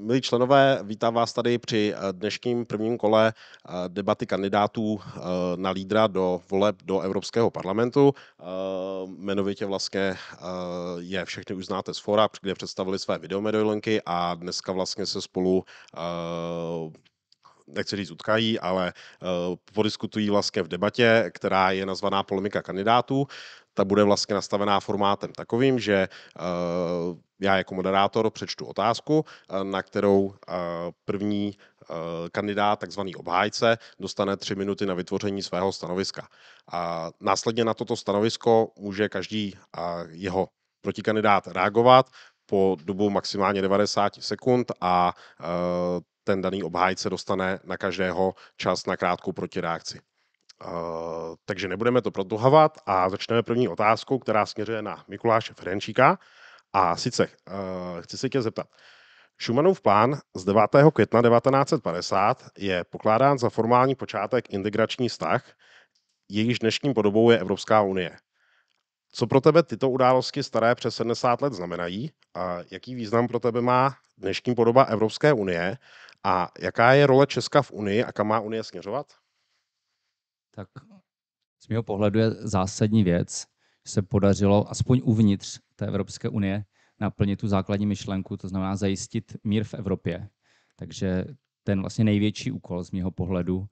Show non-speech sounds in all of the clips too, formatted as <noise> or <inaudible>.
Milí členové, vítám vás tady při eh, dnešním prvním kole eh, debaty kandidátů eh, na lídra do voleb do Evropského parlamentu. Jmenovitě vlastně je všechny uznáte z fora, kde představili své videomedailenky a dneska vlastně se spolu nechci říct utkají, ale uh, podiskutují vlastně v debatě, která je nazvaná Polemika kandidátů ta bude vlastně nastavená formátem takovým, že eh, já jako moderátor přečtu otázku, eh, na kterou eh, první kandidát, takzvaný obhájce, dostane tři minuty na vytvoření svého stanoviska. A následně na toto stanovisko může každý jeho protikandidát reagovat po dobu maximálně 90 sekund a ten daný obhájce dostane na každého čas na krátkou protireakci. Eh, takže nebudeme to protuhavat a začneme první otázkou, která směřuje na Mikuláše Ferenčíka. A sice uh, chci se tě zeptat. Šumanův plán z 9. května 1950 je pokládán za formální počátek integrační vztah, jejíž dnešní podobou je Evropská unie. Co pro tebe tyto události staré přes 70 let znamenají? A jaký význam pro tebe má dnešní podoba Evropské unie? A jaká je role Česka v Unii a kam má Unie směřovat? tak z mého pohledu je zásadní věc, že se podařilo aspoň uvnitř té Evropské unie naplnit tu základní myšlenku, to znamená zajistit mír v Evropě. Takže ten vlastně největší úkol z mého pohledu,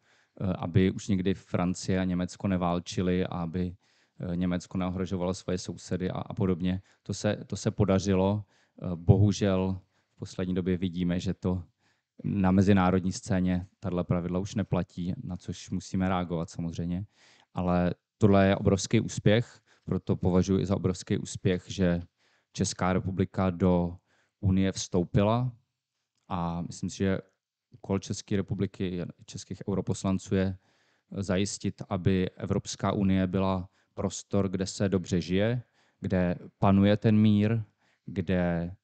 eh, aby už někdy Francie a Německo neválčili a aby eh, Německo neohrožovalo svoje sousedy a, a podobně. To se, to se podařilo. Eh, bohužel v poslední době vidíme, že to na mezinárodní scéně tahle pravidla už neplatí, na což musíme reagovat samozřejmě, ale tohle je obrovský úspěch, proto považuji za obrovský úspěch, že Česká republika do Unie vstoupila a myslím si, že úkol České republiky, českých europoslanců je zajistit, aby Evropská unie byla prostor, kde se dobře žije, kde panuje ten mír, kde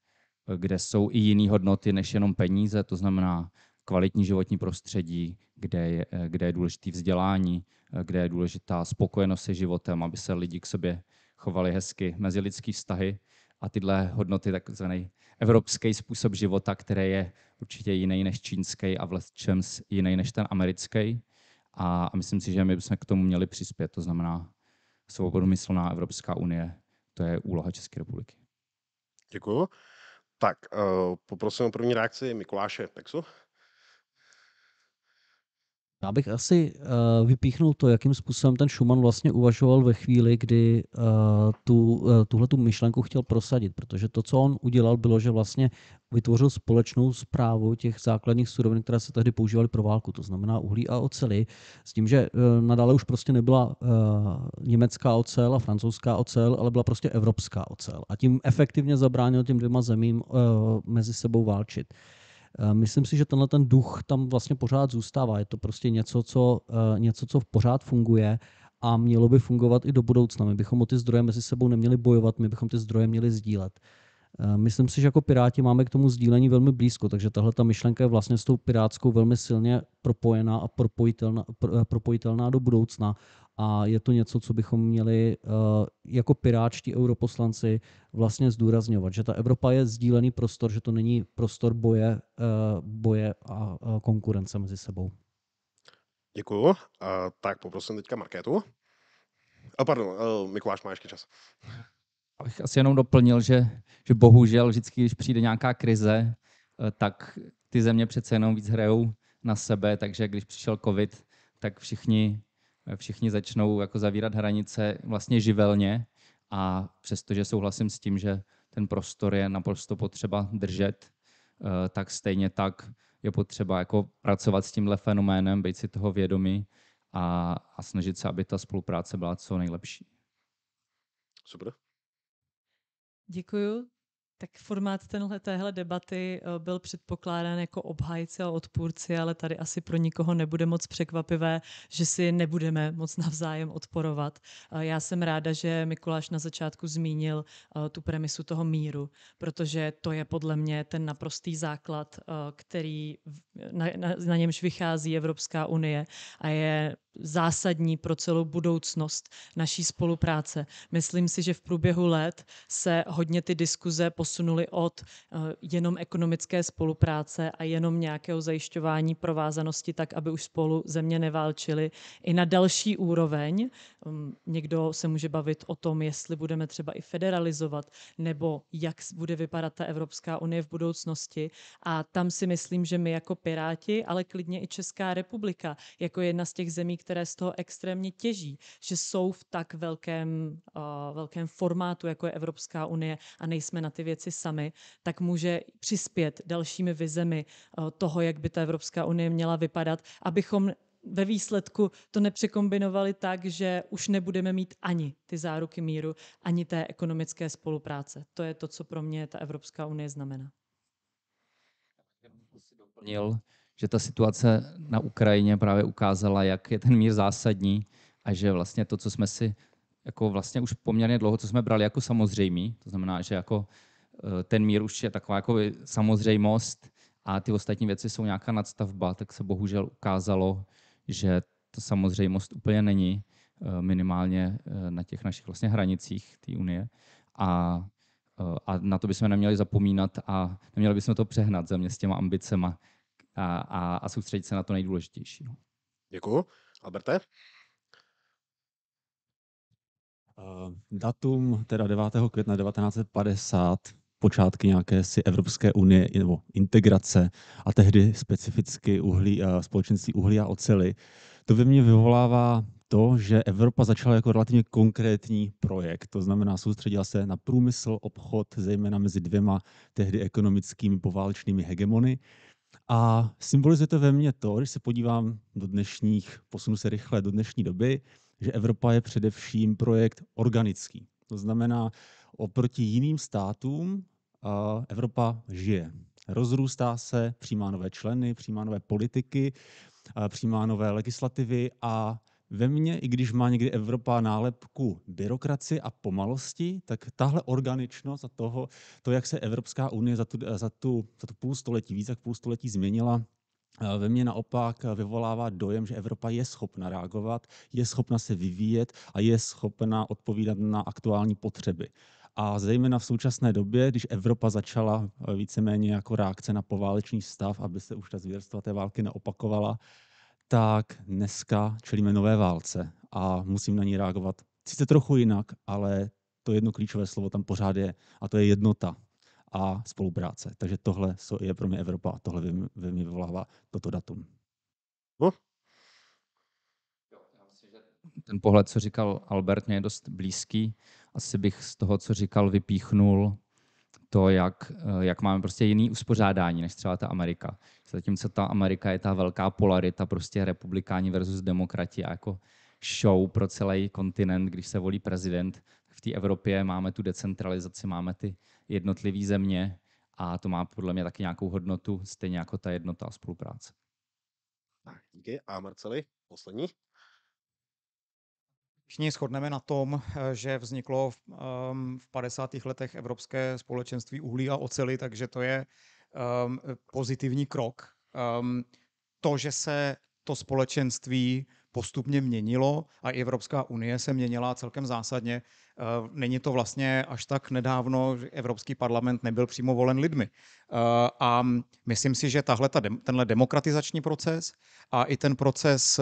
kde jsou i jiné hodnoty než jenom peníze, to znamená kvalitní životní prostředí, kde je, kde je důležité vzdělání, kde je důležitá spokojenost se životem, aby se lidi k sobě chovali hezky, mezilidský vztahy a tyhle hodnoty, takzvaný evropský způsob života, který je určitě jiný než čínský a vlastně jiný než ten americký. A, a myslím si, že my bychom k tomu měli přispět. To znamená, svobodomyslná Evropská unie, to je úloha České republiky. Děkuji. Tak, eh, poprosím o první reakci Mikuláše Pexu. Já bych asi uh, vypíchnul to, jakým způsobem ten Schumann vlastně uvažoval ve chvíli, kdy uh, tu, uh, tuhle tu myšlenku chtěl prosadit, protože to, co on udělal, bylo, že vlastně vytvořil společnou zprávu těch základních surovin, které se tehdy používaly pro válku, to znamená uhlí a ocely, s tím, že uh, nadále už prostě nebyla uh, německá ocel a francouzská ocel, ale byla prostě evropská ocel. A tím efektivně zabránil těm dvěma zemím uh, mezi sebou válčit. Uh, Eh, myslím si, že tenhle ten duch tam vlastně pořád zůstává. Je to prostě něco, co, eh, něco, co pořád funguje a mělo by fungovat i do budoucna. My bychom o ty zdroje mezi sebou neměli bojovat, my bychom ty zdroje měli sdílet. Eh, myslím si, že jako Piráti máme k tomu sdílení velmi blízko, takže tahle ta myšlenka je vlastně s tou pirátskou velmi silně propojená a propojitelná, propojitelná do budoucna a je to něco, co bychom měli eh, jako piráčtí europoslanci vlastně zdůrazňovat, že ta Evropa je sdílený prostor, že to není prostor boje, eh, boje a eh, konkurence mezi sebou. Děkuju. A, tak poprosím teďka Markétu. A pardon, Mikuláš má ještě čas. Abych asi jenom doplnil, že, že bohužel vždycky, když přijde nějaká krize, tak ty země přece jenom víc hrajou na sebe, takže když přišel covid, tak všichni všichni začnou jako zavírat hranice vlastně živelně a přestože souhlasím s tím, že ten prostor je naprosto potřeba držet, eh, tak stejně tak je potřeba jako pracovat s tímhle fenoménem, být si toho vědomí a, a snažit se, aby ta spolupráce byla co nejlepší. Super. Děkuju. Tak formát tenhle, téhle debaty eh, byl předpokládán jako obhájci a odpůrci, ale tady asi pro nikoho nebude moc překvapivé, že si nebudeme moc navzájem odporovat. Eh, já jsem ráda, že Mikuláš na začátku zmínil eh, tu premisu toho míru, protože to je podle mě ten naprostý základ, který na, na, na němž vychází Evropská unie a je zásadní pro celou budoucnost naší spolupráce. Myslím si, že v průběhu let se hodně ty diskuze posunuly od eh, jenom ekonomické spolupráce a jenom nějakého zajišťování provázanosti, tak aby už spolu země neválčily, i na další úroveň. Hm, někdo se může bavit o tom, jestli budeme třeba i federalizovat, nebo jak bude vypadat ta Evropská unie v budoucnosti. A tam si myslím, že my jako Piráti, ale klidně i Česká republika, jako jedna z těch zemí, které z toho extrémně těží, že jsou v tak velkém, uh, velkém formátu, jako je Evropská unie a nejsme na ty věci sami, tak může přispět dalšími vizemi uh, toho, jak by ta Evropská unie měla vypadat, abychom ve výsledku to nepřekombinovali tak, že už nebudeme mít ani ty záruky míru, ani té ekonomické spolupráce. To je to, co pro mě ta Evropská unie znamená. Měl že ta situace na Ukrajině právě ukázala, jak je ten mír zásadní a že vlastně to, co jsme si jako vlastně už poměrně dlouho, co jsme brali jako samozřejmý, to znamená, že jako eh, ten mír už je taková jako samozřejmost a ty ostatní věci jsou nějaká nadstavba, tak se bohužel ukázalo, že to samozřejmost úplně není eh, minimálně eh, na těch našich vlastně hranicích té unie. A, a na to bychom neměli zapomínat a neměli bychom to přehnat za mě s těma ambicema, a, a, a soustředit se na to nejdůležitější. Děkuji, Alberte? datum teda 9. května 1950, počátky nějaké si Evropské unie nebo integrace a tehdy specificky uhlí, společenství uhlí a ocely, to ve mně vyvolává to, že Evropa začala jako relativně konkrétní projekt, to znamená soustředila se na průmysl, obchod, zejména mezi dvěma tehdy ekonomickými poválečnými hegemony, a symbolizuje to ve mně to, když se podívám do dnešních, posunu se rychle do dnešní doby, že Evropa je především projekt organický. To znamená, oproti jiným státům Evropa žije. Rozrůstá se, přijímá nové členy, přijímá nové politiky, přijímá nové legislativy a ve mně, i když má někdy Evropa nálepku byrokraci a pomalosti, tak tahle organičnost a toho, to, jak se Evropská unie za tu, za tu, za tu půl století, víc jak půl století změnila, eh, ve mně naopak vyvolává dojem, že Evropa je schopna reagovat, je schopna se vyvíjet a je schopna odpovídat na aktuální potřeby. A zejména v současné době, když Evropa začala eh, víceméně jako reakce na poválečný stav, aby se už ta zvěrstva té války neopakovala, tak dneska čelíme nové válce a musím na ní reagovat sice trochu jinak, ale to jedno klíčové slovo tam pořád je a to je jednota a spolupráce. Takže tohle je pro mě Evropa a tohle ve mě vyvolává toto datum. No. Ten pohled, co říkal Albert, mě je dost blízký. Asi bych z toho, co říkal, vypíchnul to, jak, eh, jak máme prostě jiný uspořádání než třeba ta Amerika. Zatímco ta Amerika je ta velká polarita, prostě republikáni versus demokrati a jako show pro celý kontinent, když se volí prezident. V té Evropě máme tu decentralizaci, máme ty jednotlivé země a to má podle mě taky nějakou hodnotu, stejně jako ta jednota a spolupráce. Tak, díky. A Marceli, poslední? Všichni shodneme na tom, eh, že vzniklo v, 50. Ehm, letech Evropské společenství uhlí a ocely, takže to je ehm, pozitivní krok. Ehm, to, že se to společenství postupně měnilo a i Evropská unie se měnila celkem zásadně. Eh, není to vlastně až tak nedávno, že Evropský parlament nebyl přímo volen lidmi. Eh, a myslím si, že tahle, tenhle demokratizační proces a i ten proces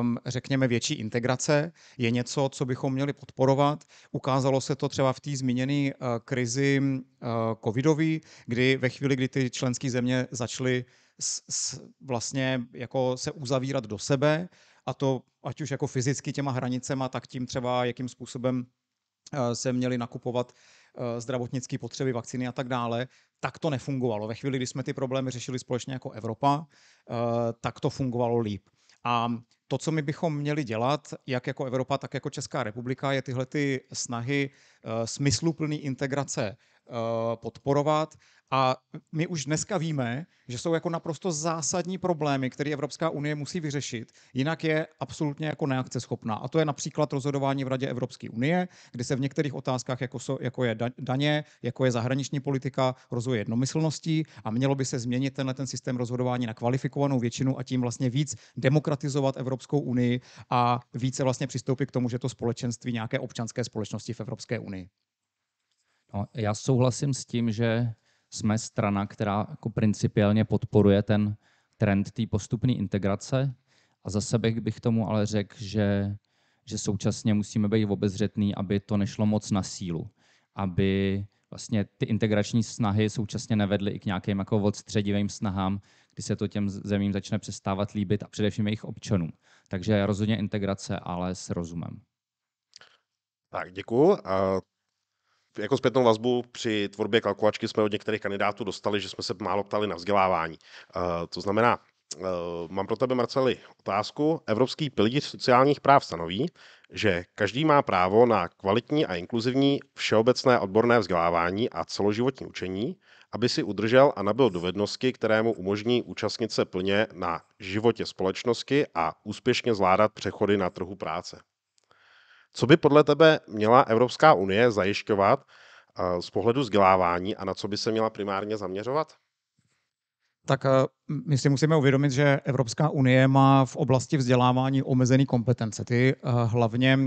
um, řekněme, větší integrace, je něco, co bychom měli podporovat. Ukázalo se to třeba v té zmíněné uh, krizi uh, eh, covidové, kdy ve chvíli, kdy ty členské země začaly s, s, vlastně jako se uzavírat do sebe, a to ať už jako fyzicky těma hranicema, tak tím třeba, jakým způsobem uh, se měli nakupovat zdravotnické potřeby, vakcíny a tak dále, tak to nefungovalo. Ve chvíli, kdy jsme ty problémy řešili společně jako Evropa, tak to fungovalo líp. A to, co my bychom měli dělat, jak jako Evropa, tak jako Česká republika, je tyhle ty snahy eh, smysluplné integrace Eh, podporovat. A my už dneska víme, že jsou jako naprosto zásadní problémy, které Evropská unie musí vyřešit, jinak je absolutně jako neakceschopná. A to je například rozhodování v Radě Evropské unie, kdy se v některých otázkách, jako, so, jako je daně, jako je zahraniční politika, rozvoje jednomyslností a mělo by se změnit tenhle ten systém rozhodování na kvalifikovanou většinu a tím vlastně víc demokratizovat Evropskou unii a více vlastně přistoupit k tomu, že to společenství nějaké občanské společnosti v Evropské unii. No, já souhlasím s tím, že jsme strana, která jako principiálně podporuje ten trend té postupné integrace. A za sebe bych tomu ale řekl, že, že současně musíme být obezřetný, aby to nešlo moc na sílu. Aby vlastně ty integrační snahy současně nevedly i k nějakým jako odstředivým snahám, kdy se to těm zemím začne přestávat líbit a především jejich občanům. Takže rozhodně integrace, ale s rozumem. Tak děkuji jako zpětnou vazbu při tvorbě kalkulačky jsme od některých kandidátů dostali, že jsme se málo ptali na vzdělávání. Eh, to znamená, eh, mám pro tebe, Marceli, otázku. Evropský pilíř sociálních práv stanoví, že každý má právo na kvalitní a inkluzivní všeobecné odborné vzdělávání a celoživotní učení, aby si udržel a nabil dovednosti, které mu umožní účastnit se plně na životě společnosti a úspěšně zvládat přechody na trhu práce. Co by podle tebe měla Evropská unie zajišťovat eh, z pohledu vzdělávání a na co by se měla primárně zaměřovat? tak eh, my si musíme uvědomit, že Evropská unie má v oblasti vzdělávání omezené kompetence. Ty eh, hlavně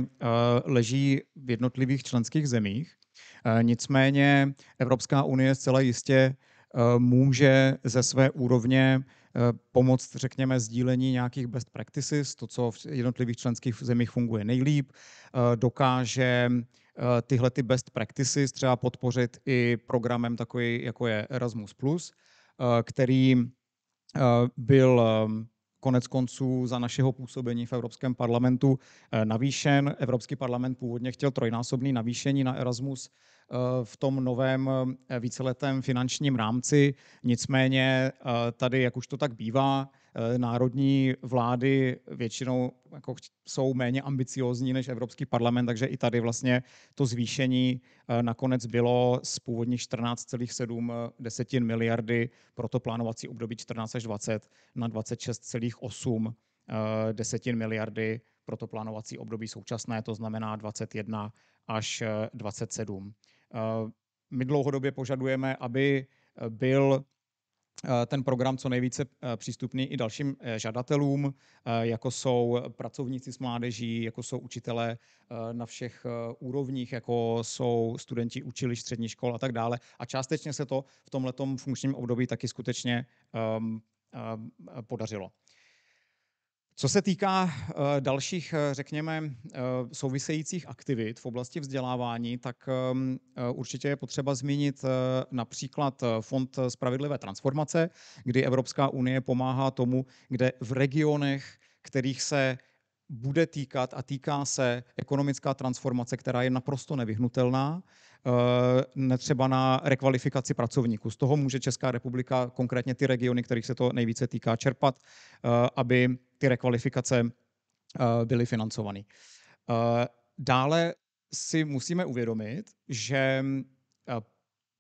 leží v jednotlivých členských zemích. Nicméně Evropská unie zcela jistě může ze své úrovně pomoct, řekněme, sdílení nějakých best practices, to, co v jednotlivých členských zemích funguje nejlíp, eh, dokáže eh, tyhle ty best practices třeba podpořit i programem takový, jako je Erasmus+, eh, který byl konec konců za našeho působení v Evropském parlamentu navýšen. Evropský parlament původně chtěl trojnásobný navýšení na Erasmus v tom novém eh, víceletém finančním rámci. Nicméně eh, tady, jak už to tak bývá, eh, národní vlády většinou jako jsou méně ambiciózní než Evropský parlament, takže i tady vlastně to zvýšení nakonec bylo z původních 14,7 miliardy pro to plánovací období 14 až 20 na 26,8 desetin miliardy pro to plánovací období současné, to znamená 21 až 27. Eh, my dlouhodobě požadujeme, aby eh, byl eh, ten program co nejvíce přístupný i dalším žadatelům, jako jsou pracovníci s mládeží, jako jsou učitelé na všech úrovních, jako jsou studenti učilišť, střední škol a tak dále. A částečně se to v tomhletom funkčním období taky skutečně ehm, ehm, podařilo. Co se týká eh, dalších, eh, řekněme, eh, souvisejících aktivit v oblasti vzdělávání, tak ehm, určitě je potřeba zmínit například Fond spravedlivé transformace, kdy Evropská unie pomáhá tomu, kde v regionech, kterých se bude týkat a týká se ekonomická transformace, která je naprosto nevyhnutelná, eh, třeba na rekvalifikaci pracovníků. Z toho může Česká republika, konkrétně ty regiony, kterých se to nejvíce týká, čerpat, eh, aby ty rekvalifikace eh, byly financované. Dále si musíme uvědomit, že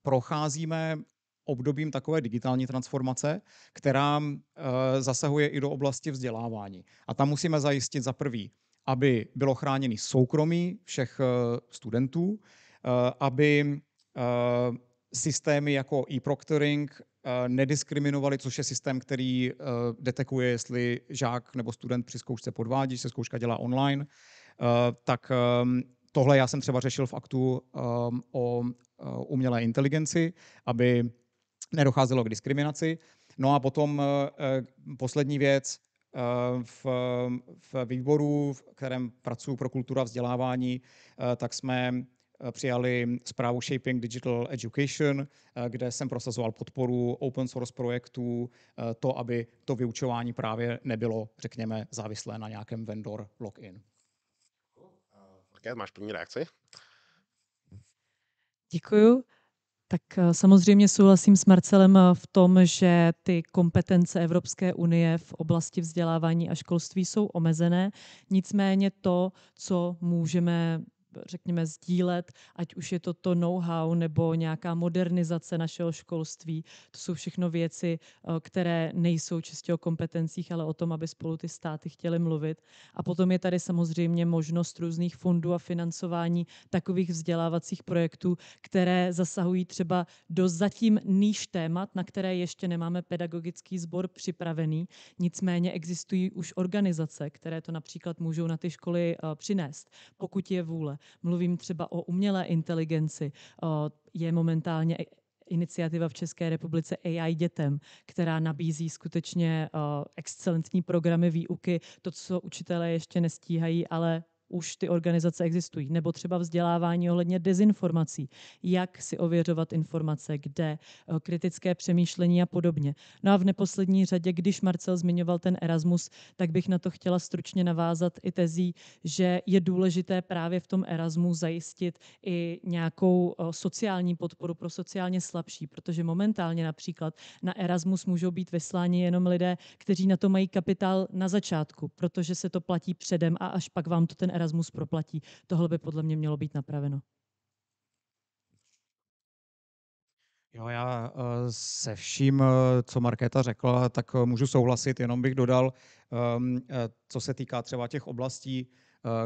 procházíme obdobím takové digitální transformace, která eh, zasahuje i do oblasti vzdělávání. A tam musíme zajistit za prvý, aby bylo chráněný soukromí všech eh, studentů, eh, aby systémy jako e-proctoring nediskriminovali, což je systém, který detekuje, jestli žák nebo student při zkoušce podvádí, se zkouška dělá online, tak tohle já jsem třeba řešil v aktu o umělé inteligenci, aby nedocházelo k diskriminaci. No a potom eh, eh, poslední věc, eh, v, v výboru, v kterém pracuji pro kulturu a vzdělávání, tak jsme přijali zprávu Shaping Digital Education, kde jsem prosazoval podporu open source projektů, to, aby to vyučování právě nebylo, řekněme, závislé na nějakém vendor login. máš první reakci? Děkuju. Tak eh, samozřejmě souhlasím s Marcelem eh, v tom, že ty kompetence Evropské unie v oblasti vzdělávání a školství jsou omezené. Nicméně to, co můžeme řekněme, sdílet, ať už je to to know-how nebo nějaká modernizace našeho školství. To jsou všechno věci, eh, které nejsou čistě o kompetencích, ale o tom, aby spolu ty státy chtěly mluvit. A potom je tady samozřejmě možnost různých fondů a financování takových vzdělávacích projektů, které zasahují třeba do zatím níž témat, na které ještě nemáme pedagogický sbor připravený. Nicméně existují už organizace, které to například můžou na ty školy eh, přinést, pokud je vůle. Mluvím třeba o umělé inteligenci. Je momentálně iniciativa v České republice AI dětem, která nabízí skutečně excelentní programy výuky, to, co učitelé ještě nestíhají, ale už ty organizace existují, nebo třeba vzdělávání ohledně dezinformací, jak si ověřovat informace, kde, eh, kritické přemýšlení a podobně. No a v neposlední řadě, když Marcel zmiňoval ten Erasmus, tak bych na to chtěla stručně navázat i tezí, že je důležité právě v tom Erasmu zajistit i nějakou eh, sociální podporu pro sociálně slabší, protože momentálně například na Erasmus můžou být vysláni jenom lidé, kteří na to mají kapitál na začátku, protože se to platí předem a až pak vám to ten Erasmus Erasmus proplatí. Tohle by podle mě mělo být napraveno. Jo, já eh, se vším, eh, co Markéta řekla, tak eh, můžu souhlasit, jenom bych dodal, ehm, co se týká třeba těch oblastí,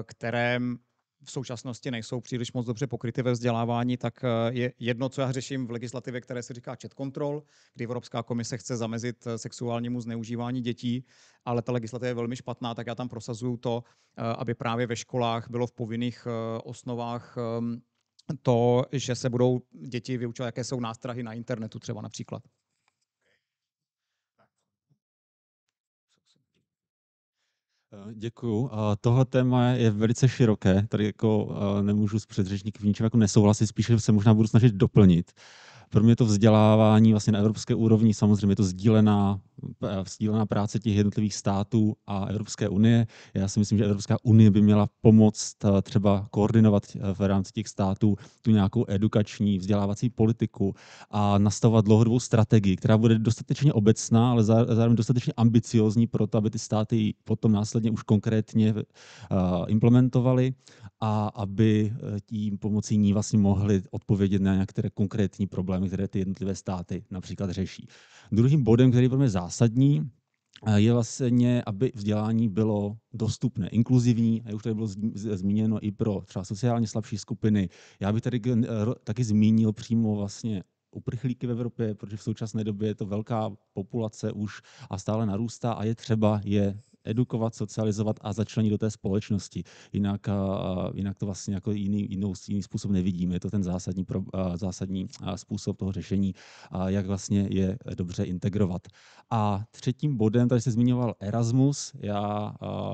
kterém v současnosti nejsou příliš moc dobře pokryty ve vzdělávání, tak eh, je jedno, co já řeším v legislativě, které se říká chat control, kdy Evropská komise chce zamezit eh, sexuálnímu zneužívání dětí, ale ta legislativa je velmi špatná, tak já tam prosazuju to, eh, aby právě ve školách bylo v povinných osnovách ehm, to, že se budou děti vyučovat, jaké jsou nástrahy na internetu třeba například. Eh, děkuju. Tohle téma je velice široké, tady jako eh, nemůžu s předřečníky v ničem jako nesouhlasit, spíš se možná budu snažit doplnit. Pro mě to vzdělávání vlastně na evropské úrovni, samozřejmě je to sdílená, eh, sdílená práce těch jednotlivých států a Evropské unie. Já si myslím, že Evropská unie by měla pomoct eh, třeba koordinovat eh, v rámci těch států tu nějakou edukační vzdělávací politiku a nastavovat dlouhodobou strategii, která bude dostatečně obecná, ale zároveň dostatečně ambiciozní pro to, aby ty státy ji potom následně už konkrétně implementovaly a aby tím pomocí ní vlastně mohli odpovědět na některé konkrétní problémy problémy, které ty jednotlivé státy například řeší. Druhým bodem, který je pro mě zásadní, eh, je vlastně, aby vzdělání bylo dostupné, inkluzivní, a už tady bylo zmíněno i pro třeba sociálně slabší skupiny. Já bych tady eh, taky zmínil přímo vlastně uprchlíky v Evropě, protože v současné době je to velká populace už a stále narůstá a je třeba je edukovat, socializovat a začlenit do té společnosti. Jinak, jinak to vlastně jako jiný, jinou, jiný způsob nevidíme. Je to ten zásadní, pro, zásadní způsob toho řešení, jak vlastně je dobře integrovat. A třetím bodem, tady se zmiňoval Erasmus. Já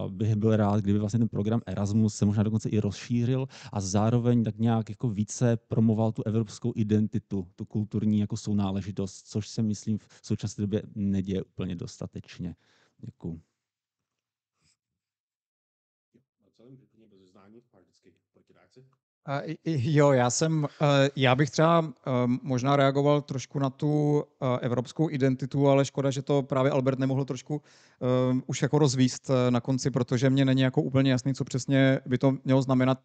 bych byl rád, kdyby vlastně ten program Erasmus se možná dokonce i rozšířil a zároveň tak nějak jako více promoval tu evropskou identitu, tu kulturní jako sounáležitost, což se myslím v současné době neděje úplně dostatečně. Děkuji. Jo, já jsem, eh, já bych třeba eh, možná reagoval trošku na tu eh, evropskou identitu, ale škoda, že to právě Albert nemohl trošku už jako rozvíst na konci, protože mě není jako úplně jasný, co přesně by to mělo znamenat,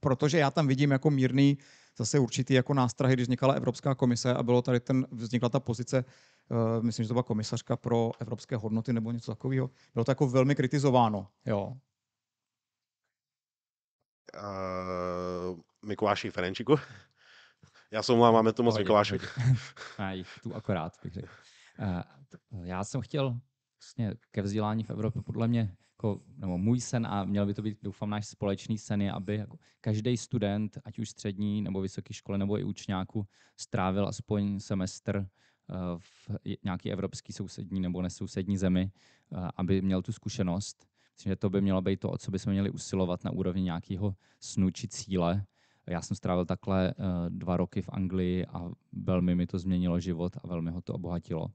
protože já tam vidím jako mírný zase určitý jako nástrahy, když vznikala Evropská komise a bylo tady ten, vznikla ta pozice, myslím, že to byla komisařka pro evropské hodnoty nebo něco takového, bylo to jako velmi kritizováno, jo, uh, Mikuláši Ferenčiku. Já se omlouvám, máme moc Mikuláši. <laughs> Mají tu akorát, bych řekl. Uh, já jsem chtěl vlastně ke vzdělání v Evropě, podle mě, jako, nebo můj sen, a měl by to být, doufám, náš společný sen, je, aby jako každý student, ať už střední nebo vysoké školy nebo i učňáku, strávil aspoň semestr eh, v nějaké evropské sousední nebo nesousední zemi, aby měl tu zkušenost. Myslím, že to by mělo být to, o co bychom měli usilovat na úrovni nějakého snu či cíle. Já jsem strávil takhle eh, dva roky v Anglii a velmi mi to změnilo život a velmi ho to obohatilo.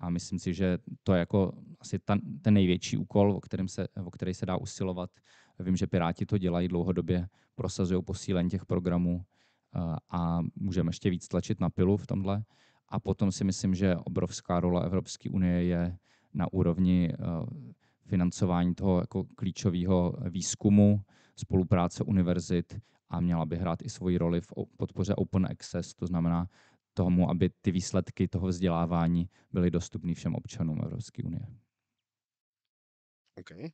A myslím si, že to je jako asi ta, ten největší úkol, o, kterém se, o který se dá usilovat. Vím, že Piráti to dělají dlouhodobě, prosazují posílení těch programů eh, a můžeme ještě víc tlačit na pilu v tomhle. A potom si myslím, že obrovská rola Evropské unie je na úrovni eh, financování toho jako klíčového výzkumu, spolupráce univerzit a měla by hrát i svoji roli v podpoře open access, to znamená tomu, aby ty výsledky toho vzdělávání byly dostupné všem občanům Evropské unie. Okay.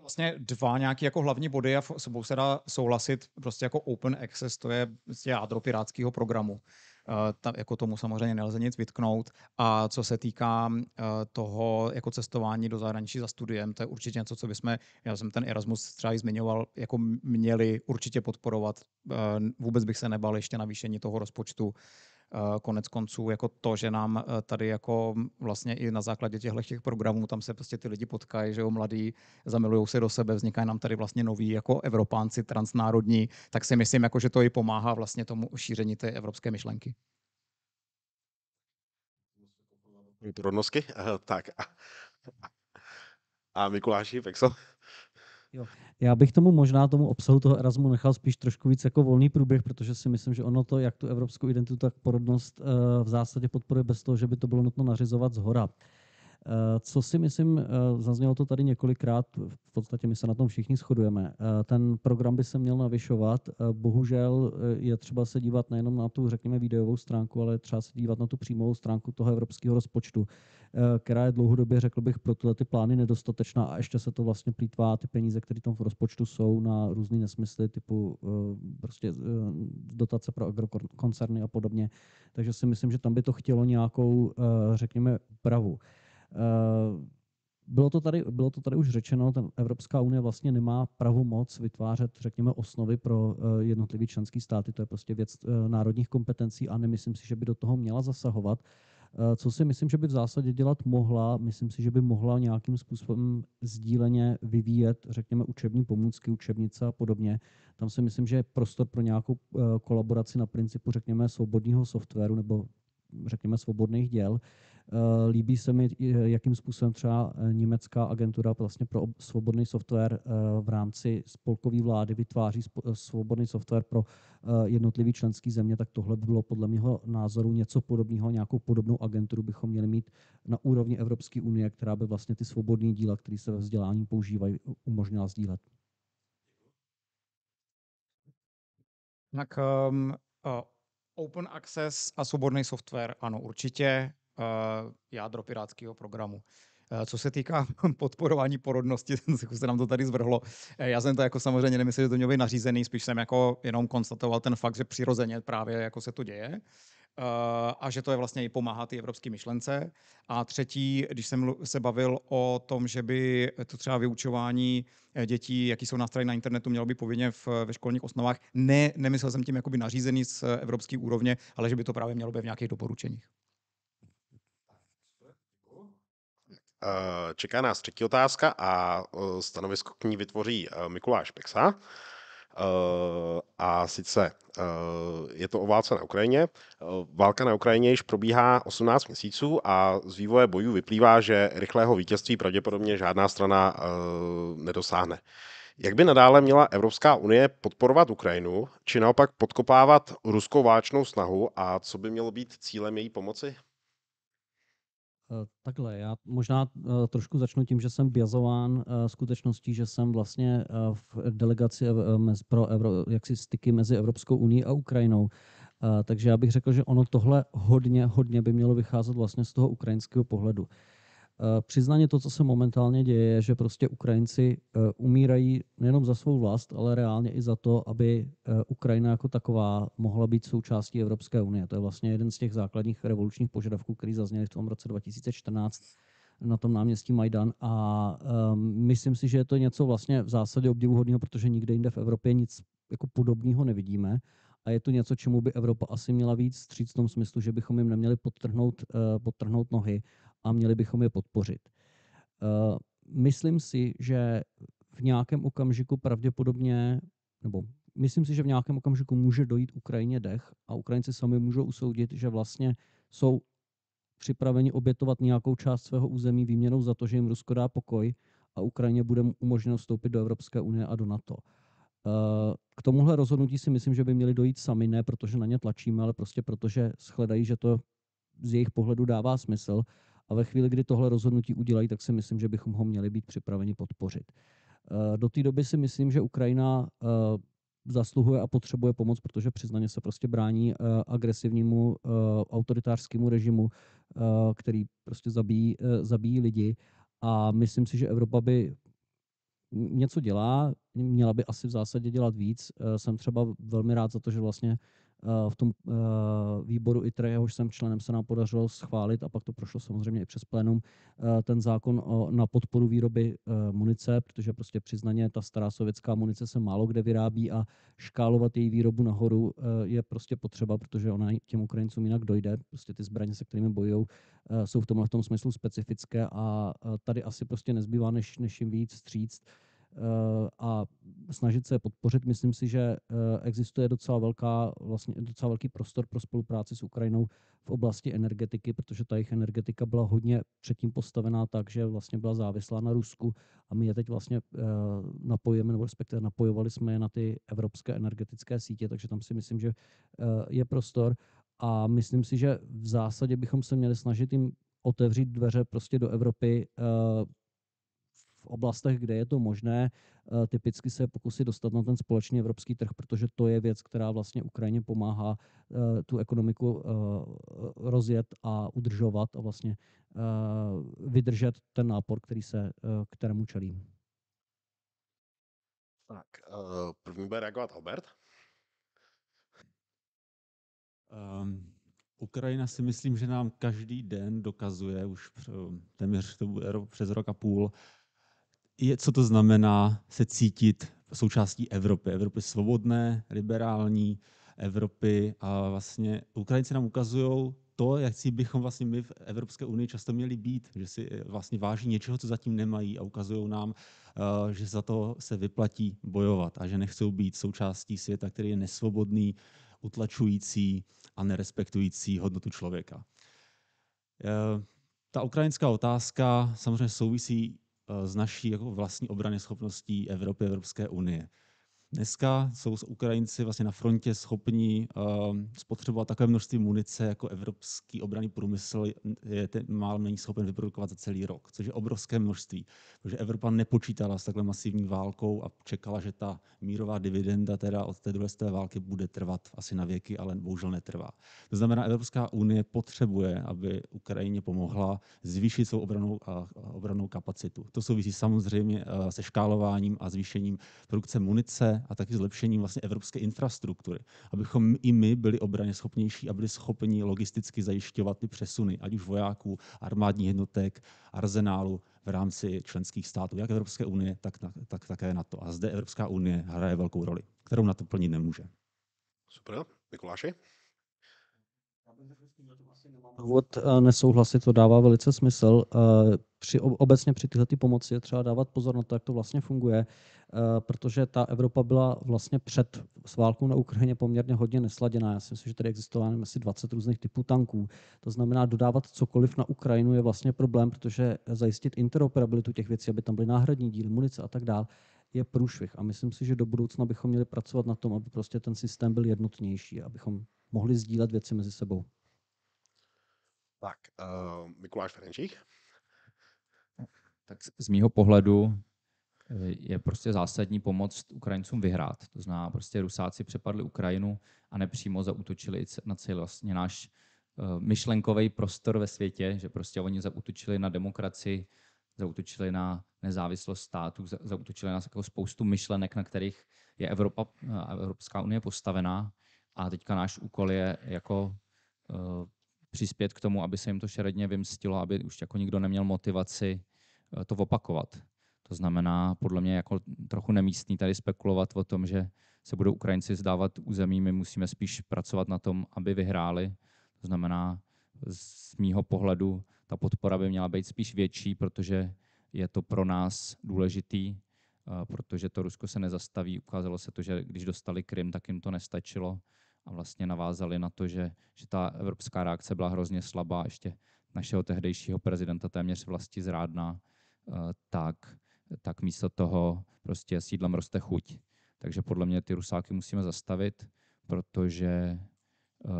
Vlastně dva nějaké jako hlavní body a s obou se dá souhlasit, prostě jako open access, to je prostě jádro pirátského programu. Eh, tam jako tomu samozřejmě nelze nic vytknout. A co se týká eh, toho jako cestování do zahraničí za studiem, to je určitě něco, co bychom, já jsem ten Erasmus třeba i zmiňoval, jako měli určitě podporovat. Eh, vůbec bych se nebal ještě navýšení toho rozpočtu Eh, konec konců jako to, že nám eh, tady jako vlastně i na základě těchto těch programů, tam se prostě ty lidi potkají, že jo, mladí, zamilují se do sebe, vznikají nám tady vlastně noví jako Evropánci transnárodní, tak si myslím, jako, že to i pomáhá vlastně tomu šíření té evropské myšlenky. Rovnosti? Eh, tak. A Mikuláši, Vexel? Jo. Já bych tomu možná tomu obsahu toho Erasmu nechal spíš trošku víc jako volný průběh, protože si myslím, že ono to, jak tu evropskou identitu, tak porodnost eh, v zásadě podporuje bez toho, že by to bylo nutno nařizovat zhora. Eh, co si myslím, eh, zaznělo to tady několikrát, v podstatě my se na tom všichni shodujeme. Ten program by se měl navyšovat. Bohužel je třeba se dívat nejenom na tu, řekněme, videovou stránku, ale třeba se dívat na tu přímou stránku toho evropského rozpočtu, Eh, která je dlouhodobě, řekl bych, pro tyhle ty plány nedostatečná a ještě se to vlastně plítvá ty peníze, které tam v rozpočtu jsou na různé nesmysly typu eh, prostě eh, dotace pro agrokoncerny a podobně. Takže si myslím, že tam by to chtělo nějakou, řekněme, úpravu. Bylo to, tady, bylo to tady už řečeno, ten Evropská unie vlastně nemá pravomoc vytvářet, řekněme, osnovy pro jednotlivé členské státy, to je prostě věc národních kompetencí a nemyslím si, že by do toho měla zasahovat. Eh, co si myslím, že by v zásadě dělat mohla, myslím si, že by mohla nějakým způsobem sdíleně vyvíjet, řekněme, učební pomůcky, učebnice a podobně. Tam si myslím, že je prostor pro nějakou eh, kolaboraci na principu, řekněme, svobodního softwaru nebo řekněme, svobodných děl, Eh, líbí se mi, eh, jakým způsobem třeba eh, německá agentura vlastně pro svobodný software v rámci spolkové vlády vytváří svobodný software pro jednotlivý členský země, tak tohle by bylo podle mého názoru něco podobného, nějakou podobnou agenturu bychom měli mít na úrovni Evropské unie, která by vlastně ty svobodné díla, které se ve vzdělání používají, umožnila sdílet. Tak um, uh, open access a svobodný software, ano, určitě. Eh, jádro pirátského programu. Eh, co se týká <laughs> podporování porodnosti, <laughs> se nám to tady zvrhlo. Eh, já jsem to jako samozřejmě nemyslel, že to mělo být nařízený, spíš jsem jako jenom konstatoval ten fakt, že přirozeně právě jako se to děje a že to je vlastně i pomáhá i evropský myšlence. A třetí, když jsem se bavil o tom, že by to třeba vyučování dětí, jaký jsou nástroje na internetu, mělo by povinně v, ve školních osnovách, ne, nemyslel jsem tím jakoby nařízený z evropské úrovně, ale že by to právě mělo být v nějakých doporučeních. Eh, čeká nás třetí otázka a eh, stanovisko k ní vytvoří eh, Mikuláš Pexa. A sice je to o válce na Ukrajině. Válka na Ukrajině již probíhá 18 měsíců a z vývoje bojů vyplývá, že rychlého vítězství pravděpodobně žádná strana nedosáhne. Jak by nadále měla Evropská unie podporovat Ukrajinu, či naopak podkopávat ruskou váčnou snahu a co by mělo být cílem její pomoci? Eh, takhle, já možná eh, trošku začnu tím, že jsem bězován eh, skutečností, že jsem vlastně v delegaci pro Evro, jaksi styky mezi Evropskou unii a Ukrajinou. Takže já bych řekl, že ono tohle hodně, hodně by mělo vycházet vlastně z toho ukrajinského pohledu. Eh, přiznaně to, co se momentálně děje, je, že prostě Ukrajinci eh, umírají nejenom za svou vlast, ale reálně i za to, aby eh, Ukrajina jako taková mohla být součástí Evropské unie. To je vlastně jeden z těch základních revolučních požadavků, který zazněly v tom roce 2014 na tom náměstí Majdan a um, myslím si, že je to něco vlastně v zásadě obdivuhodného, protože nikde jinde v Evropě nic jako podobného nevidíme a je to něco, čemu by Evropa asi měla víc stříct v tom smyslu, že bychom jim neměli podtrhnout, uh, podtrhnout nohy a měli bychom je podpořit. Eh, myslím si, že v nějakém okamžiku pravděpodobně, nebo myslím si, že v nějakém okamžiku může dojít Ukrajině dech a Ukrajinci sami můžou usoudit, že vlastně jsou připraveni obětovat nějakou část svého území výměnou za to, že jim Rusko dá pokoj a Ukrajině bude umožněno vstoupit do Evropské unie a do NATO. Eh, k tomuhle rozhodnutí si myslím, že by měli dojít sami, ne protože na ně tlačíme, ale prostě protože shledají, že to z jejich pohledu dává smysl a ve chvíli, kdy tohle rozhodnutí udělají, tak si myslím, že bychom ho měli být připraveni podpořit. Eh, do té doby si myslím, že Ukrajina eh, zasluhuje a potřebuje pomoc, protože přiznaně se prostě brání eh, agresivnímu autoritářskému režimu, který prostě zabíjí, zabíjí lidi. A myslím si, že Evropa by něco dělá, měla by asi v zásadě dělat víc. Jsem třeba velmi rád za to, že vlastně Eh, v tom eh, výboru ITRE, jehož jsem členem, se nám podařilo schválit a pak to prošlo samozřejmě i přes plénum, eh, ten zákon na podporu výroby munice, protože prostě přiznaně ta stará sovětská munice se málo kde vyrábí a škálovat její výrobu nahoru je prostě potřeba, protože ona těm Ukrajincům jinak dojde. Prostě ty zbraně, se kterými bojují, jsou v tomhle v tom smyslu specifické a tady asi prostě nezbývá, než, než jim víc stříct. Eh, a snažit se podpořit. Myslím si, že eh, existuje docela, velká, vlastně docela velký prostor pro spolupráci s Ukrajinou v oblasti energetiky, protože ta jejich energetika byla hodně předtím postavená tak, že vlastně byla závislá na Rusku a my je teď vlastně eh, napojíme, nebo respektive napojovali jsme je na ty evropské energetické sítě, takže tam si myslím, že je prostor a myslím si, že v zásadě bychom se měli snažit jim otevřít dveře prostě do Evropy v oblastech, kde je to možné, eh, typicky se pokusit dostat na ten společný evropský trh, protože to je věc, která vlastně Ukrajině pomáhá eh, tu ekonomiku eh, rozjet a udržovat a vlastně vydržet ten nápor, který se, kterému čelí. Tak, první bude reagovat Albert. Um, Ukrajina si myslím, že nám každý den dokazuje, už téměř to bude přes rok a půl, je, co to znamená se cítit součástí Evropy. Evropy svobodné, liberální, Evropy a vlastně Ukrajinci nám ukazují to, jak si bychom vlastně my v Evropské unii často měli být, že si eh, vlastně váží něčeho, co zatím nemají a ukazují nám, eh, že za to se vyplatí bojovat a že nechcou být součástí světa, který je nesvobodný, utlačující a nerespektující hodnotu člověka. Eh, ta ukrajinská otázka samozřejmě souvisí z naší jako vlastní obrany schopností Evropy, Evropské unie. Dneska jsou Ukrajinci vlastně na frontě schopni uh, ehm, spotřebovat takové množství munice, jako evropský obraný průmysl je ten málo není schopen vyprodukovat za celý rok, což je obrovské množství, protože Evropa nepočítala s takhle masivní válkou a čekala, že ta mírová dividenda teda od té druhé světové války bude trvat asi na věky, ale bohužel netrvá. To znamená, Evropská unie potřebuje, aby Ukrajině pomohla zvýšit svou obranou, uh, obranou kapacitu. To souvisí samozřejmě uh, se škálováním a zvýšením produkce munice, a taky zlepšením vlastně evropské infrastruktury, abychom i my byli obraně schopnější a byli schopni logisticky zajišťovat ty přesuny, ať už vojáků, armádních jednotek, arzenálu v rámci členských států, jak Evropské unie, tak, tak také NATO. A zde Evropská unie hraje velkou roli, kterou na to plnit nemůže. Super. Mikuláši? Důvod eh, nesouhlasit to dává velice smysl. Eh, při, obecně při tyhle ty pomoci je třeba dávat pozor na to, jak to vlastně funguje, eh, protože ta Evropa byla vlastně před válkou na Ukrajině poměrně hodně nesladěná. Já si myslím, že tady existovalo asi 20 různých typů tanků. To znamená, dodávat cokoliv na Ukrajinu je vlastně problém, protože zajistit interoperabilitu těch věcí, aby tam byly náhradní díly, munice a tak dále, je průšvih. A myslím si, že do budoucna bychom měli pracovat na tom, aby prostě ten systém byl jednotnější, abychom mohli sdílet věci mezi sebou. Tak, uh, Mikuláš Ferenčík tak z mýho pohledu eh, je prostě zásadní pomoc Ukrajincům vyhrát. To znamená, prostě Rusáci přepadli Ukrajinu a nepřímo zautočili na celý vlastně náš eh, myšlenkový prostor ve světě, že prostě oni zautočili na demokracii, zautočili na nezávislost států, zautočili na takovou spoustu myšlenek, na kterých je Evropa, eh, Evropská unie postavená. A teďka náš úkol je jako uh, přispět k tomu, aby se jim to šeredně vymstilo, aby už jako nikdo neměl motivaci Eh, to opakovat. To znamená, podle mě jako trochu nemístný tady spekulovat o tom, že se budou Ukrajinci zdávat území, my musíme spíš pracovat na tom, aby vyhráli. To znamená, z mýho pohledu ta podpora by měla být spíš větší, protože je to pro nás důležitý, eh, protože to Rusko se nezastaví. Ukázalo se to, že když dostali Krym, tak jim to nestačilo a vlastně navázali na to, že, že ta evropská reakce byla hrozně slabá, ještě našeho tehdejšího prezidenta téměř vlasti zrádná Eh, tak, tak místo toho prostě jídlem roste chuť. Takže podle mě ty rusáky musíme zastavit, protože eh,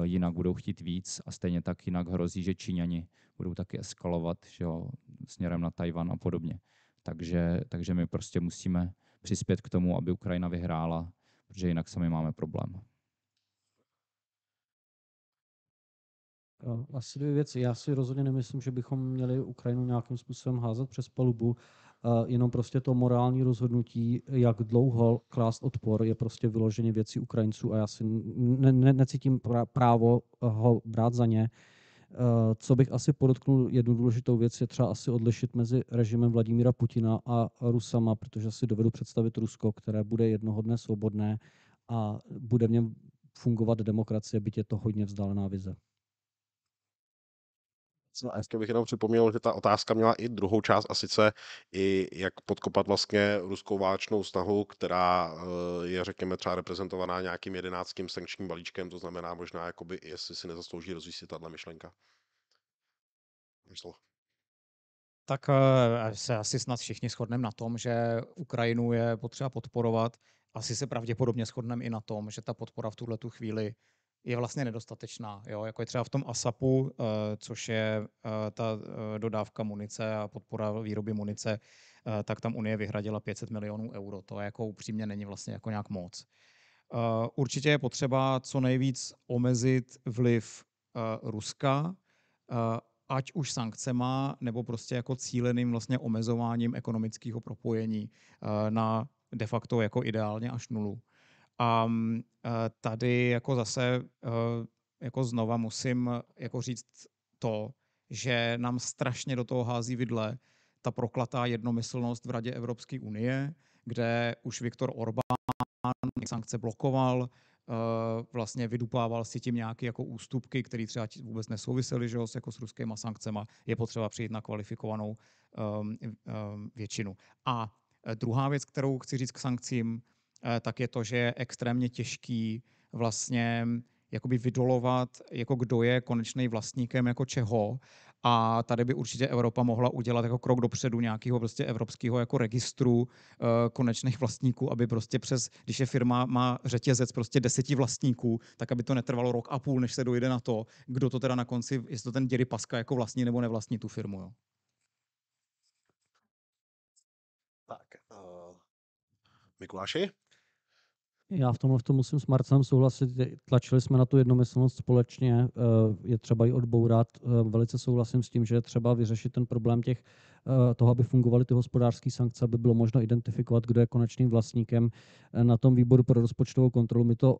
jinak budou chtít víc a stejně tak jinak hrozí, že Číňani budou taky eskalovat že jo, směrem na Tajvan a podobně. Takže, takže my prostě musíme přispět k tomu, aby Ukrajina vyhrála, protože jinak sami máme problém. Asi dvě věci. Já si rozhodně nemyslím, že bychom měli Ukrajinu nějakým způsobem házet přes palubu. Eh, jenom prostě to morální rozhodnutí, jak dlouho klást odpor, je prostě vyloženě věcí Ukrajinců a já si ne, ne, necítím právo ho brát za ně. Eh, co bych asi podotknul, jednu důležitou věc je třeba asi odlišit mezi režimem Vladimíra Putina a Rusama, protože si dovedu představit Rusko, které bude jednoho dne svobodné a bude v něm fungovat demokracie, byť je to hodně vzdálená vize. No a ještě bych jenom připomněl, že ta otázka měla i druhou část a sice i jak podkopat vlastně ruskou válečnou snahu, která eh, je řekněme třeba reprezentovaná nějakým jedenáctým sankčním balíčkem, to znamená možná jakoby, jestli si nezaslouží rozvíjet tahle myšlenka. Myslou. Tak eh, se asi snad všichni shodneme na tom, že Ukrajinu je potřeba podporovat. Asi se pravděpodobně shodneme i na tom, že ta podpora v tuhle tu chvíli je vlastně nedostatečná. Jo? Jako je třeba v tom ASAPu, eh, což je eh, ta eh, dodávka munice a podpora výroby munice, tak tam Unie vyhradila 500 milionů euro. To jako upřímně není vlastně jako nějak moc. Určitě je potřeba co nejvíc omezit vliv Ruska, ať už sankcema, nebo prostě jako cíleným vlastně omezováním ekonomického propojení na de facto jako ideálně až nulu. A mm, eh, tady jako zase eh, jako znova musím eh, jako říct to, že nám strašně do toho hází vidle ta proklatá jednomyslnost v Radě Evropské unie, kde už Viktor Orbán sankce blokoval, vlastně vydupával si tím nějaké jako ústupky, které třeba vůbec nesouvisely že, jako s ruskými sankcemi. Je potřeba přijít na kvalifikovanou um, um, většinu. A druhá věc, kterou chci říct k sankcím, Eh, tak je to, že je extrémně těžký vlastně mm, jakoby vydolovat, jako kdo je konečný vlastníkem jako čeho. A tady by určitě Evropa mohla udělat jako krok dopředu nějakého prostě evropského jako registru e, konečných vlastníků, aby prostě přes, když je firma má řetězec prostě deseti vlastníků, tak aby to netrvalo rok a půl, než se dojde na to, kdo to teda na konci, jestli to ten Děry Paska jako vlastní nebo nevlastní tu firmu. Jo. Tak, uh, Mikuláši? Já v tomhle v tom musím s Marcelem souhlasit. Tlačili jsme na tu jednomyslnost společně, eh, je třeba ji odbourat. Eh, velice souhlasím s tím, že je třeba vyřešit ten problém těch, eh, toho, aby fungovaly ty hospodářské sankce, aby bylo možno identifikovat, kdo je konečným vlastníkem. Na tom výboru pro rozpočtovou kontrolu my to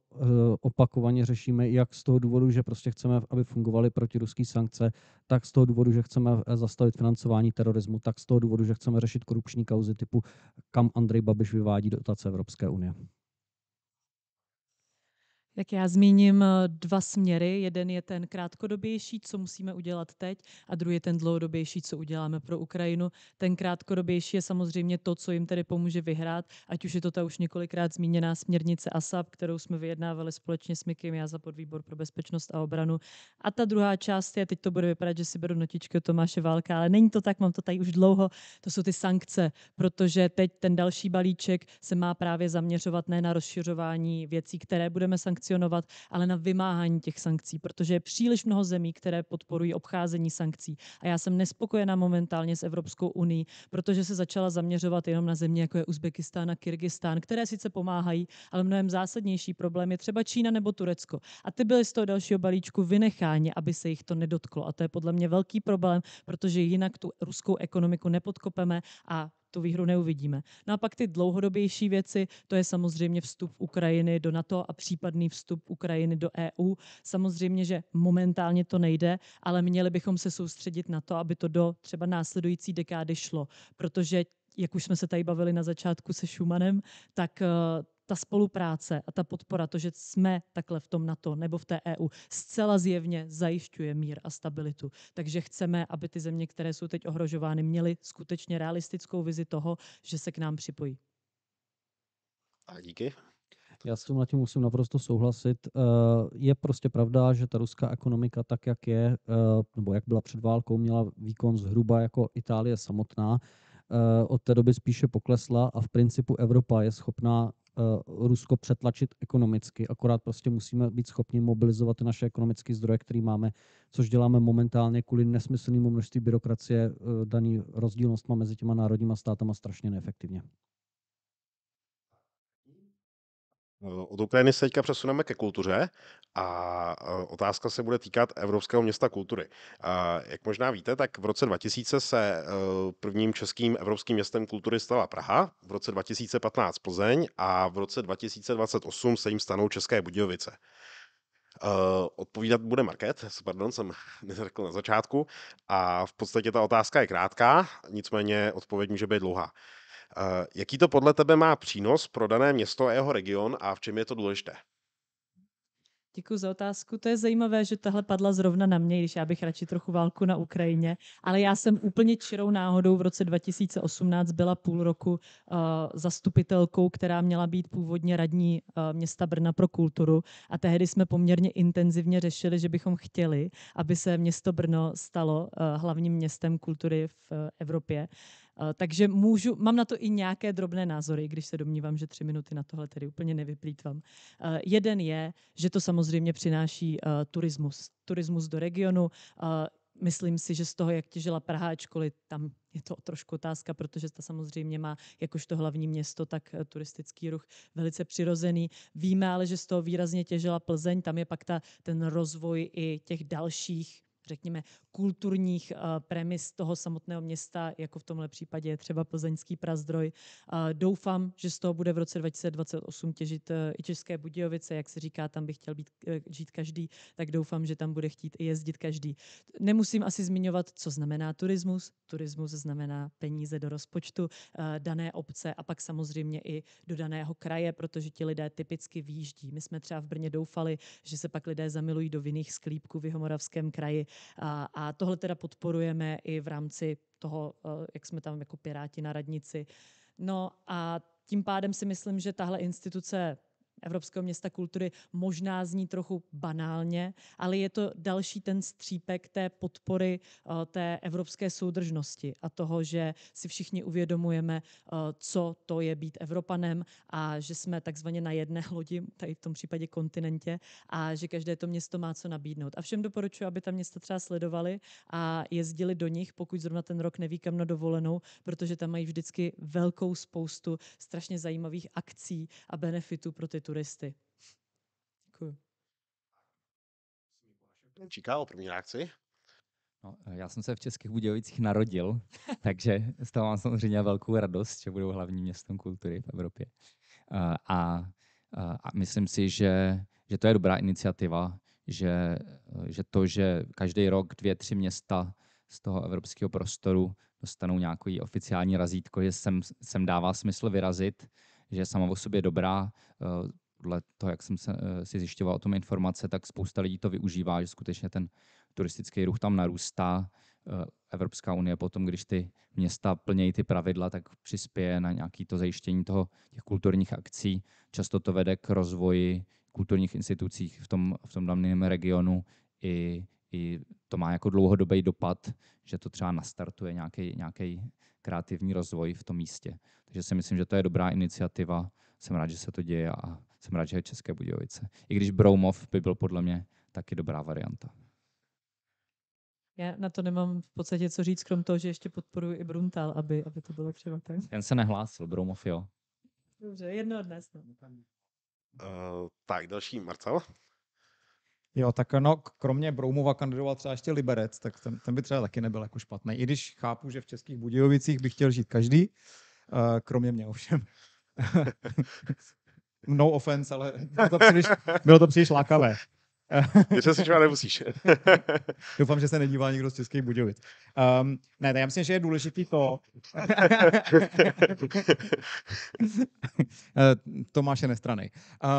opakovaně řešíme, jak z toho důvodu, že prostě chceme, aby fungovaly protiruské sankce, tak z toho důvodu, že chceme zastavit financování terorismu, tak z toho důvodu, že chceme řešit korupční kauzy typu, kam Andrej Babiš vyvádí dotace Evropské unie. Tak já zmíním eh, dva směry. Jeden je ten krátkodobější, co musíme udělat teď, a druhý je ten dlouhodobější, co uděláme pro Ukrajinu. Ten krátkodobější je samozřejmě to, co jim tedy pomůže vyhrát, ať už je to ta už několikrát zmíněná směrnice ASAP, kterou jsme vyjednávali společně s Mikim, já za podvýbor pro bezpečnost a obranu. A ta druhá část je, teď to bude vypadat, že si beru notičky o Tomáše Válka, ale není to tak, mám to tady už dlouho, to jsou ty sankce, protože teď ten další balíček se má právě zaměřovat ne na rozšiřování věcí, které budeme sankce sankcionovat, ale na vymáhání těch sankcí, protože je příliš mnoho zemí, které podporují obcházení sankcí. A já jsem nespokojená momentálně s Evropskou unii, protože se začala zaměřovat jenom na země, jako je Uzbekistán a Kyrgyzstán, které sice pomáhají, ale mnohem zásadnější problém je třeba Čína nebo Turecko. A ty byly z toho dalšího balíčku vynecháni, aby se jich to nedotklo. A to je podle mě velký problém, protože jinak tu ruskou ekonomiku nepodkopeme a tu výhru neuvidíme. No a pak ty dlouhodobější věci, to je samozřejmě vstup Ukrajiny do NATO a případný vstup Ukrajiny do EU. Samozřejmě, že momentálně to nejde, ale měli bychom se soustředit na to, aby to do třeba následující dekády šlo, protože jak už jsme se tady bavili na začátku se Šumanem, tak eh, ta spolupráce a ta podpora, to, že jsme takhle v tom NATO nebo v té EU, zcela zjevně zajišťuje mír a stabilitu. Takže chceme, aby ty země, které jsou teď ohrožovány, měly skutečně realistickou vizi toho, že se k nám připojí. A díky. Já s tím na tím musím naprosto souhlasit. Eh, je prostě pravda, že ta ruská ekonomika tak, jak je, eh, nebo jak byla před válkou, měla výkon zhruba jako Itálie samotná. Eh, od té doby spíše poklesla a v principu Evropa je schopná Eh, Rusko přetlačit ekonomicky, akorát prostě musíme být schopni mobilizovat naše ekonomické zdroje, které máme, což děláme momentálně kvůli nesmyslnému množství byrokracie eh, daný rozdílnostma mezi těma národníma státama strašně neefektivně. Od Ukrajiny se teďka přesuneme ke kultuře a otázka se bude týkat Evropského města kultury. A jak možná víte, tak v roce 2000 se e, prvním českým Evropským městem kultury stala Praha, v roce 2015 Plzeň a v roce 2028 se jim stanou České Budějovice. Uh, odpovídat bude Market, pardon, jsem <laughs> neřekl na začátku. A v podstatě ta otázka je krátká, nicméně odpověď může být dlouhá. Jaký to podle tebe má přínos pro dané město a jeho region a v čem je to důležité? Děkuji za otázku. To je zajímavé, že tahle padla zrovna na mě, když já bych radši trochu válku na Ukrajině. Ale já jsem úplně čirou náhodou v roce 2018 byla půl roku uh, zastupitelkou, která měla být původně radní uh, města Brna pro kulturu. A tehdy jsme poměrně intenzivně řešili, že bychom chtěli, aby se město Brno stalo uh, hlavním městem kultury v uh, Evropě. Eh, takže můžu, mám na to i nějaké drobné názory, když se domnívám, že tři minuty na tohle tedy úplně nevyplýtvám. Eh, jeden je, že to samozřejmě přináší eh, turismus. Turismus do regionu. Myslím si, že z toho, jak těžila Praha, ačkoliv tam je to trošku otázka, protože ta samozřejmě má jakožto hlavní město, tak turistický ruch velice přirozený. Víme ale, že z toho výrazně těžila Plzeň, tam je pak ta, ten rozvoj i těch dalších řekněme, kulturních eh, premis toho samotného města, jako v tomhle případě je třeba plzeňský prazdroj. Doufám, že z toho bude v roce 2028 těžit eh, i České Budějovice, jak se říká, tam by chtěl být, eh, žít každý, tak doufám, že tam bude chtít i jezdit každý. Nemusím asi zmiňovat, co znamená turismus. Turismus znamená peníze do rozpočtu dané obce a pak samozřejmě i do daného kraje, protože ti lidé typicky výjíždí. My jsme třeba v Brně doufali, že se pak lidé zamilují do vinných sklípků v Jihomoravském kraji, a, a tohle teda podporujeme i v rámci toho, eh, jak jsme tam jako Piráti na radnici. No a tím pádem si myslím, že tahle instituce Evropského města kultury možná zní trochu banálně, ale je to další ten střípek té podpory eh, té evropské soudržnosti a toho, že si všichni uvědomujeme, eh, co to je být Evropanem a že jsme takzvaně na jedné <laughs> lodi, tady v tom případě kontinentě, a že každé to město má co nabídnout. A všem doporučuji, aby ta města třeba sledovali a jezdili do nich, pokud zrovna ten rok neví kam na dovolenou, protože tam mají vždycky velkou spoustu strašně zajímavých akcí a benefitů pro ty turisty turisty. Děkuji. Čeká o první reakci? No, eh, já jsem se v Českých Budějovicích narodil, <laughs> takže z toho mám samozřejmě velkou radost, že budou hlavním městem kultury v Evropě. Eh, a, a, eh, a myslím si, že, že to je dobrá iniciativa, že, že to, že každý rok dvě, tři města z toho evropského prostoru dostanou nějaký oficiální razítko, že sem, sem dává smysl vyrazit, že je sama o sobě dobrá. Dle toho, jak jsem se, eh, si zjišťoval o tom informace, tak spousta lidí to využívá, že skutečně ten turistický ruch tam narůstá. Eh, Evropská unie potom, když ty města plnějí ty pravidla, tak přispěje na nějaké to zajištění toho, těch kulturních akcí. Často to vede k rozvoji kulturních institucí v tom, v tom daném regionu i, i to má jako dlouhodobý dopad, že to třeba nastartuje nějaký, nějaký kreativní rozvoj v tom místě. Takže si myslím, že to je dobrá iniciativa. Jsem rád, že se to děje a jsem rád, že je České Budějovice. I když Broumov by byl podle mě taky dobrá varianta. Já na to nemám v podstatě co říct, krom toho, že ještě podporuji i Bruntal, aby, aby to bylo třeba tak. Ten se nehlásil, Broumov jo. Dobře, jedno dnes. Uh, eh, tak, další Marcel. Jo, tak no, kromě Broumova kandidoval třeba ještě Liberec, tak ten, ten by třeba taky nebyl jako špatný. I když chápu, že v Českých Budějovicích by chtěl žít každý, eh, kromě mě ovšem. <laughs> no offense, ale bylo to příliš, bylo to příliš lákavé. Něco si třeba nemusíš. Doufám, že se nedívá nikdo z Českých Budějovic. Um, ne, tak já myslím, že je důležitý to... <laughs> Eh, Tomáš je nestranej.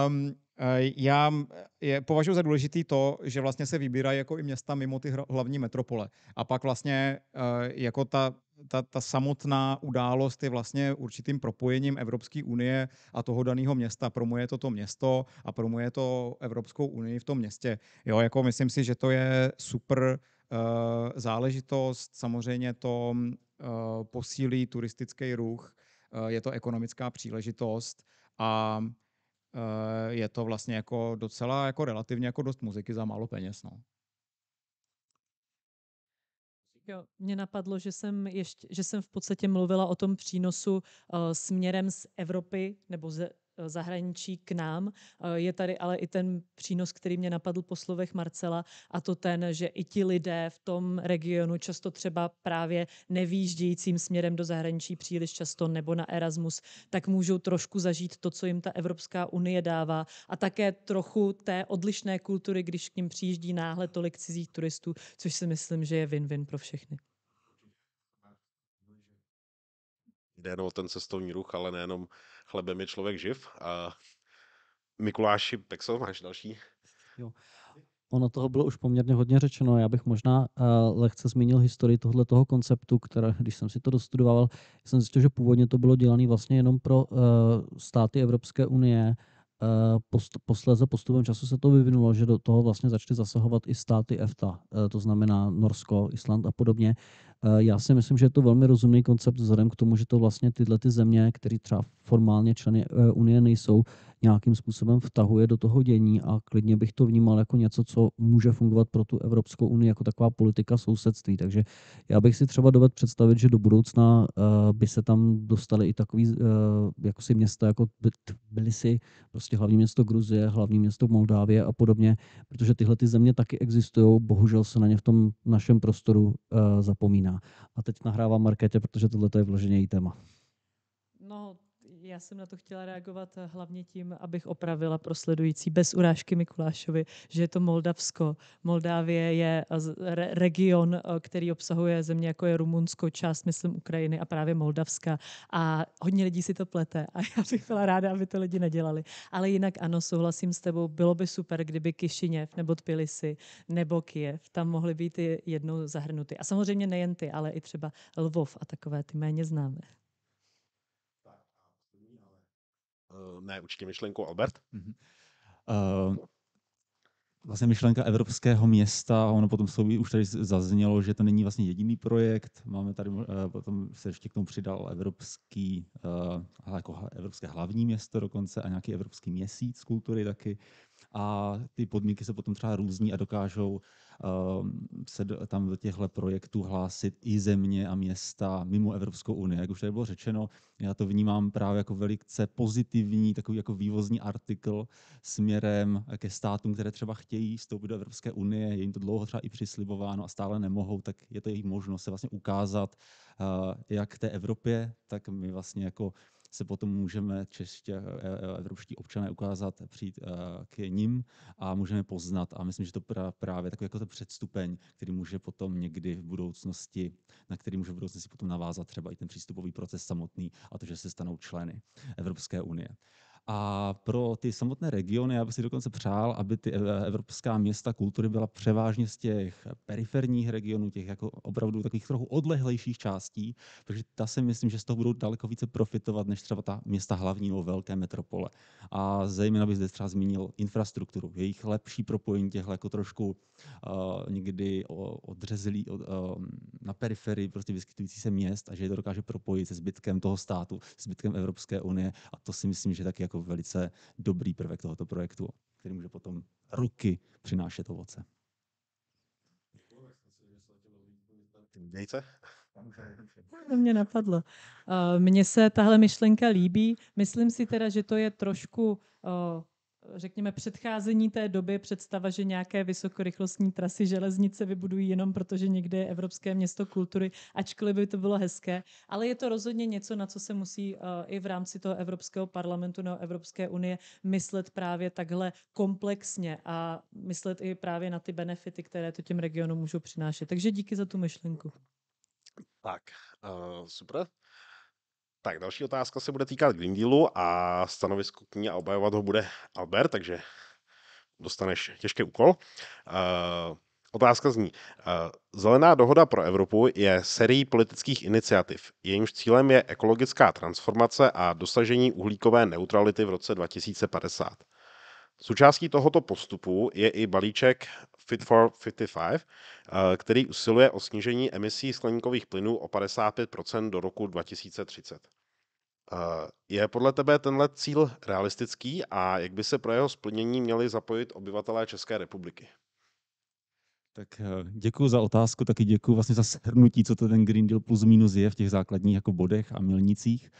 Um, Eh, já eh, je, považuji za důležitý to, že vlastně se vybírají jako i města mimo ty hlavní metropole. A pak vlastně eh, jako ta, ta, ta samotná událost je vlastně určitým propojením Evropské unie a toho daného města. Promuje to to město a promuje to Evropskou unii v tom městě. Jo, jako myslím si, že to je super záležitost. Samozřejmě to posílí turistický ruch, je to ekonomická příležitost a Eh, je to vlastně jako docela jako relativně jako dost muziky za málo peněz. No. Jo, mě napadlo, že jsem, ještě, že jsem v podstatě mluvila o tom přínosu uh, směrem z Evropy nebo ze, Eh, zahraničí k nám. Eh, je tady ale i ten přínos, který mě napadl po slovech Marcela, a to ten, že i ti lidé v tom regionu často třeba právě nevýjíždějícím směrem do zahraničí příliš často nebo na Erasmus, tak můžou trošku zažít to, co jim ta Evropská unie dává a také trochu té odlišné kultury, když k ním přijíždí náhle tolik cizích turistů, což si myslím, že je win-win pro všechny. jde jenom o ten cestovní ruch, ale nejenom chlebem je člověk živ. A Mikuláši, Pexo, máš další? Jo. Ono toho bylo už poměrně hodně řečeno. Já bych možná uh, lehce zmínil historii tohle toho konceptu, které, když jsem si to dostudoval, jsem zjistil, že původně to bylo dělané vlastně jenom pro uh, státy Evropské unie, Eh, post, posléze postupem času se to vyvinulo, že do toho vlastně začaly zasahovat i státy EFTA, eh, to znamená Norsko, Island a podobně. Eh, já si myslím, že je to velmi rozumný koncept vzhledem k tomu, že to vlastně tyhle ty země, které třeba formálně členy Unie nejsou, nějakým způsobem vtahuje do toho dění a klidně bych to vnímal jako něco, co může fungovat pro tu Evropskou unii jako taková politika sousedství. Takže já bych si třeba dovedl představit, že do budoucna eh, by se tam dostali i takový eh, jako si města, jako byly si prostě hlavní město Gruzie, hlavní město Moldávie a podobně, protože tyhle ty země taky existují, bohužel se na ně v tom našem prostoru eh, zapomíná. A teď nahrávám Markétě, protože tohle je vložený téma. No, já jsem na to chtěla reagovat eh, hlavně tím, abych opravila prosledující bez urážky Mikulášovi, že je to Moldavsko. Moldávie je eh, re- region, eh, který obsahuje země jako je Rumunsko, část, myslím, Ukrajiny a právě Moldavska. A hodně lidí si to plete a já bych byla ráda, aby to lidi nedělali. Ale jinak ano, souhlasím s tebou, bylo by super, kdyby Kišiněv nebo Tbilisi nebo Kiev tam mohly být jednou zahrnuty. A samozřejmě nejen ty, ale i třeba Lvov a takové ty méně známé. Eh, ne, určitě myšlenku Albert. Mm-hmm. Uh, vlastně myšlenka evropského města, ono potom souví, už tady zaznělo, že to není vlastně jediný projekt. Máme tady, eh, potom se ještě k tomu přidal evropský, jako evropské hlavní město dokonce a nějaký evropský měsíc kultury taky a ty podmínky se potom třeba různí a dokážou ehm, se tam do těchto projektů hlásit i země a města mimo Evropskou unii. Jak už tady bylo řečeno, já to vnímám právě jako velice pozitivní, takový jako vývozní artikl směrem ke státům, které třeba chtějí vstoupit do Evropské unie, je jim to dlouho třeba i přislibováno a stále nemohou, tak je to jejich možnost se vlastně ukázat eh, jak té Evropě, tak my vlastně jako se potom můžeme čeště eh, eh, evropští občané ukázat, eh, přijít k ním a můžeme poznat. A myslím, že to právě takový jako to předstupeň, který může potom někdy v budoucnosti, na který může v budoucnosti potom navázat třeba i ten přístupový proces samotný a to, že se stanou členy Evropské unie. A pro ty samotné regiony, já bych si dokonce přál, aby ty eh, evropská města kultury byla převážně z těch periferních regionů, těch jako opravdu takových trochu odlehlejších částí, protože ta si myslím, že z toho budou daleko více profitovat, než třeba ta města hlavní nebo velké metropole. A zejména bych zde třeba zmínil infrastrukturu, jejich lepší propojení těchto jako trošku uh, někdy odřezlí od, uh, na periferii prostě vyskytující se měst a že je to dokáže propojit se zbytkem toho státu, zbytkem Evropské unie a to si myslím, že taky jako jako velice dobrý prvek tohoto projektu, který může potom ruky přinášet ovoce. Dějte. mě napadlo. Eh, mně se tahle myšlenka líbí. Myslím si teda, že to je trošku eh, řekněme, předcházení té doby představa, že nějaké vysokorychlostní trasy železnice vybudují jenom proto, že někde je Evropské město kultury, ačkoliv by to bylo hezké, ale je to rozhodně něco, na co se musí uh, i v rámci toho Evropského parlamentu nebo Evropské unie myslet právě takhle komplexně a myslet i právě na ty benefity, které to těm regionům můžou přinášet. Takže díky za tu myšlenku. Tak, uh, super. Tak další otázka se bude týkat Green Dealu a stanovisko k ní a obajovat ho bude Albert, takže dostaneš těžký úkol. Uh, otázka zní. Uh, Zelená dohoda pro Evropu je sérií politických iniciativ. Jejímž cílem je ekologická transformace a dosažení uhlíkové neutrality v roce 2050. Součástí tohoto postupu je i balíček Fit for 55, eh, který usiluje o snížení emisí skleníkových plynů o 55 do roku 2030. Eh, je podle tebe tenhle cíl realistický a jak by se pro jeho splnění měli zapojit obyvatelé České republiky? Tak eh, děkuji za otázku, taky děkuji vlastně za shrnutí, co to ten Green Deal plus minus je v těch základních jako bodech a milnicích. Uh,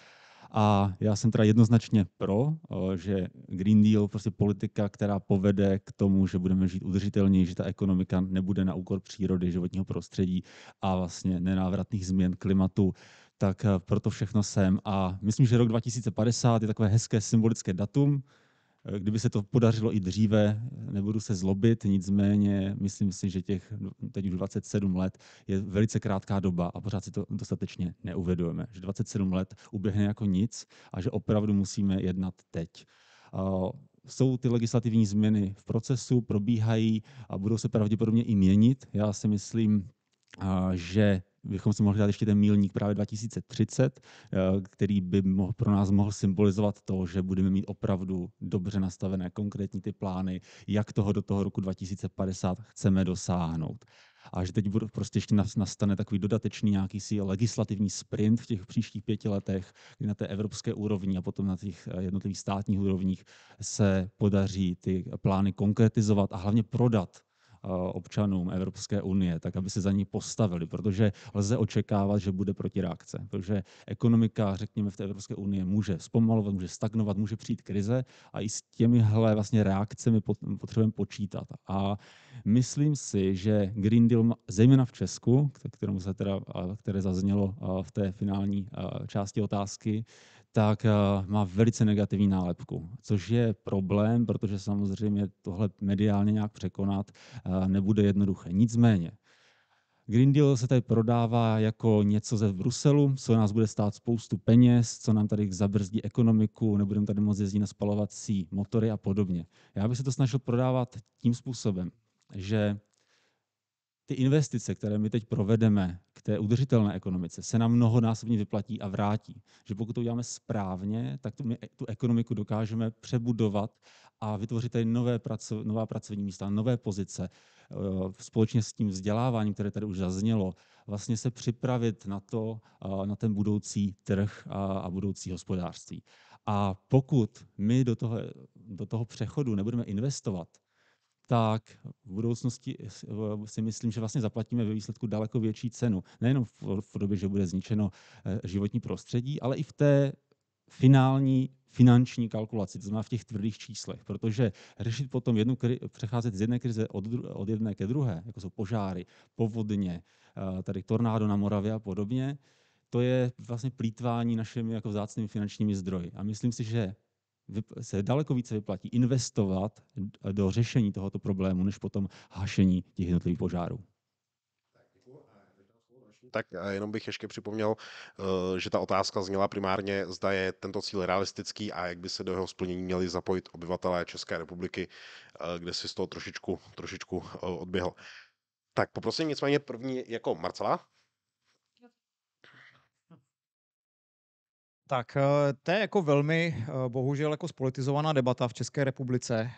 a já jsem teda jednoznačně pro, eh, že Green Deal prostě politika, která povede k tomu, že budeme žít udržitelněji, že ta ekonomika nebude na úkor přírody, životního prostředí a vlastně nenávratných změn klimatu, tak eh, proto všechno jsem. A myslím, že rok 2050 je takové hezké symbolické datum, Kdyby se to podařilo i dříve, nebudu se zlobit, nicméně myslím si, že těch teď už 27 let je velice krátká doba a pořád si to dostatečně neuvědujeme, Že 27 let uběhne jako nic a že opravdu musíme jednat teď. Jsou ty legislativní změny v procesu, probíhají a budou se pravděpodobně i měnit. Já si myslím, že bychom si mohli dát ještě ten mílník právě 2030, eh, který by mohl, pro nás mohl symbolizovat to, že budeme mít opravdu dobře nastavené konkrétní ty plány, jak toho do toho roku 2050 chceme dosáhnout a že teď bude, prostě ještě nastane takový dodatečný nějaký si legislativní sprint v těch příštích pěti letech, kdy na té evropské úrovni a potom na těch eh, jednotlivých státních úrovních se podaří ty plány konkretizovat a hlavně prodat Eh, občanům Evropské unie, tak aby se za ní postavili, protože lze očekávat, že bude protireakce. Protože ekonomika, řekněme, v té Evropské unii může zpomalovat, může stagnovat, může přijít krize a i s těmihle vlastně reakcemi potřebujeme počítat. A myslím si, že Green Deal, zejména v Česku, kterému se teda, eh, které zaznělo eh, v té finální části otázky, tak eh, má velice negativní nálepku, což je problém, protože samozřejmě tohle mediálně nějak překonat eh, nebude jednoduché. Nicméně, Green Deal se tady prodává jako něco ze Bruselu, co nás bude stát spoustu peněz, co nám tady zabrzdí ekonomiku, nebudeme tady moc jezdit na spalovací motory a podobně. Já bych se to snažil prodávat tím způsobem, že ty investice, které my teď provedeme té udržitelné ekonomice se nám mnohonásobně vyplatí a vrátí. Že pokud to uděláme správně, tak tu, my, tu ekonomiku dokážeme přebudovat a vytvořit tady nové praco, nová pracovní místa, nové pozice, eh, společně s tím vzděláváním, které tady už zaznělo, vlastně se připravit na to, eh, na ten budoucí trh a budoucí hospodářství. A pokud my do toho, do toho přechodu nebudeme investovat, tak v budoucnosti si myslím, že vlastně zaplatíme ve výsledku daleko větší cenu. Nejenom v podobě, že bude zničeno eh, životní prostředí, ale i v té finální finanční kalkulaci, to znamená v těch tvrdých číslech, protože řešit potom jednu kri- přecházet z jedné krize od, dru- od jedné ke druhé, jako jsou požáry, povodně, eh, tady tornádo na Moravě a podobně, to je vlastně plítvání našimi jako vzácnými finančními zdroji. A myslím si, že se daleko více vyplatí investovat do řešení tohoto problému, než potom hašení těch jednotlivých požárů. Tak jenom bych ještě připomněl, eh, že ta otázka zněla primárně, zda je tento cíl realistický a jak by se do jeho splnění měli zapojit obyvatelé České republiky, eh, kde si z toho trošičku, trošičku eh, odběhl. Tak poprosím nicméně první jako Marcela, Tak eh, to je jako velmi eh, bohužel jako spolitizovaná debata v České republice,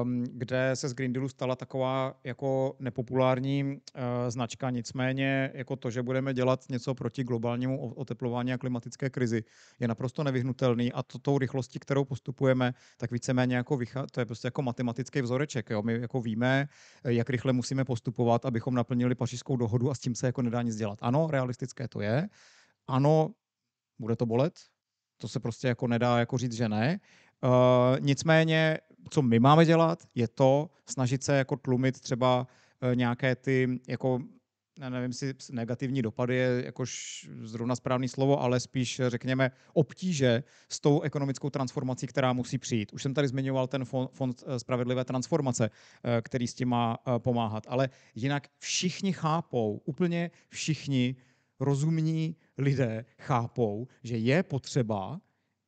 ehm, kde se z Green Dealu stala taková jako nepopulární eh, značka, nicméně jako to, že budeme dělat něco proti globálnímu oteplování a klimatické krizi, je naprosto nevyhnutelný a to tou rychlostí, kterou postupujeme, tak víceméně jako vychá... to je prostě jako matematický vzoreček. Jo? My jako víme, jak rychle musíme postupovat, abychom naplnili pařížskou dohodu a s tím se jako nedá nic dělat. Ano, realistické to je, ano, bude to bolet. To se prostě jako nedá jako říct, že ne. Uh, nicméně, co my máme dělat, je to snažit se jako tlumit třeba uh, nějaké ty jako nevím si, negativní dopady je jakož zrovna správný slovo, ale spíš eh, řekněme obtíže s tou ekonomickou transformací, která musí přijít. Už jsem tady zmiňoval ten fond, fond spravedlivé transformace, který s tím má pomáhat, ale jinak všichni chápou, úplně všichni rozumní lidé chápou, že je potřeba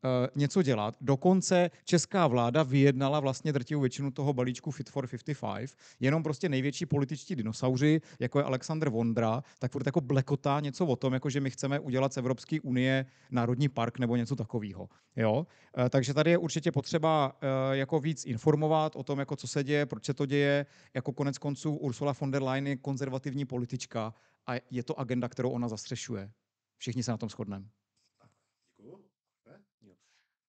eh, něco dělat. Dokonce česká vláda vyjednala vlastně drtivou většinu toho balíčku Fit for 55, jenom prostě největší političtí dinosauři, jako je Alexandr Vondra, tak furt jako blekotá něco o tom, jako že my chceme udělat z Evropské unie národní park nebo něco takového. Jo? Eh, takže tady je určitě potřeba eh, jako víc informovat o tom, jako co se děje, proč se to děje. Jako konec konců Ursula von der Leyen je konzervativní politička, a je to agenda, kterou ona zastřešuje. Všichni se na tom shodneme.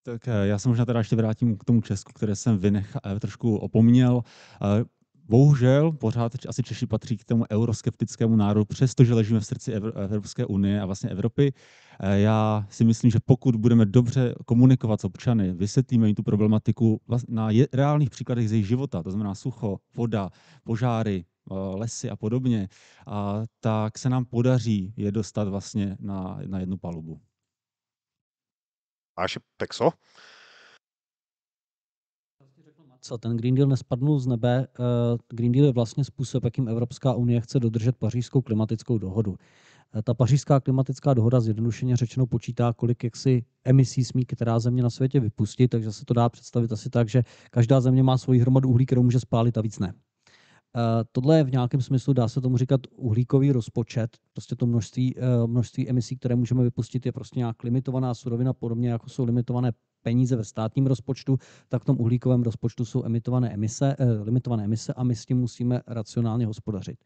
Tak eh, já se možná teda ještě vrátím k tomu Česku, které jsem vynechal, eh, trošku opomněl. Eh, Bohužel pořád asi Češi patří k tomu euroskeptickému národu, přestože ležíme v srdci Evropské unie a vlastně Evropy. Eh, já si myslím, že pokud budeme dobře komunikovat s občany, vysvětlíme jim tu problematiku na reálných příkladech z jejich života, to znamená sucho, voda, požáry, eh, lesy a podobně, a tak se nám podaří je dostat vlastně na, na jednu palubu. Máš pexo? co ten Green Deal nespadnul z nebe. Eh, Green Deal je vlastně způsob, jakým Evropská unie chce dodržet pařížskou klimatickou dohodu. Eh, ta pařížská klimatická dohoda zjednodušeně řečeno počítá, kolik jaksi emisí smí která země na světě vypustit, takže se to dá představit asi tak, že každá země má svoji hromadu uhlí, kterou může spálit a víc ne. Eh, tohle je v nějakém smyslu, dá se tomu říkat, uhlíkový rozpočet. Prostě to množství, množství emisí, které můžeme vypustit, je prostě nějak limitovaná surovina, podobně jako jsou limitované peníze ve státním rozpočtu, tak v tom uhlíkovém rozpočtu jsou emitované emise, eh, limitované emise a my s tím musíme racionálně hospodařit.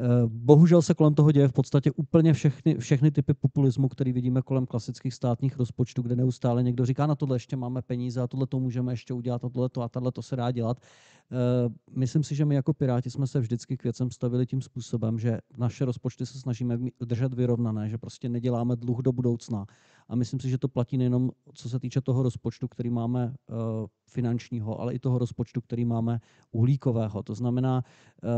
Eh, bohužel se kolem toho děje v podstatě úplně všechny, všechny typy populismu, který vidíme kolem klasických státních rozpočtů, kde neustále někdo říká, na tohle ještě máme peníze a tohle to můžeme ještě udělat a tohle to a tohle to se dá dělat. Eh, myslím si, že my jako Piráti jsme se vždycky k věcem stavili tím způsobem, že naše rozpočty se snažíme držet vyrovnané, že prostě neděláme dluh do budoucna. A myslím si, že to platí nejenom co se týče toho rozpočtu, který máme eh, finančního, ale i toho rozpočtu, který máme uhlíkového. To znamená, eh,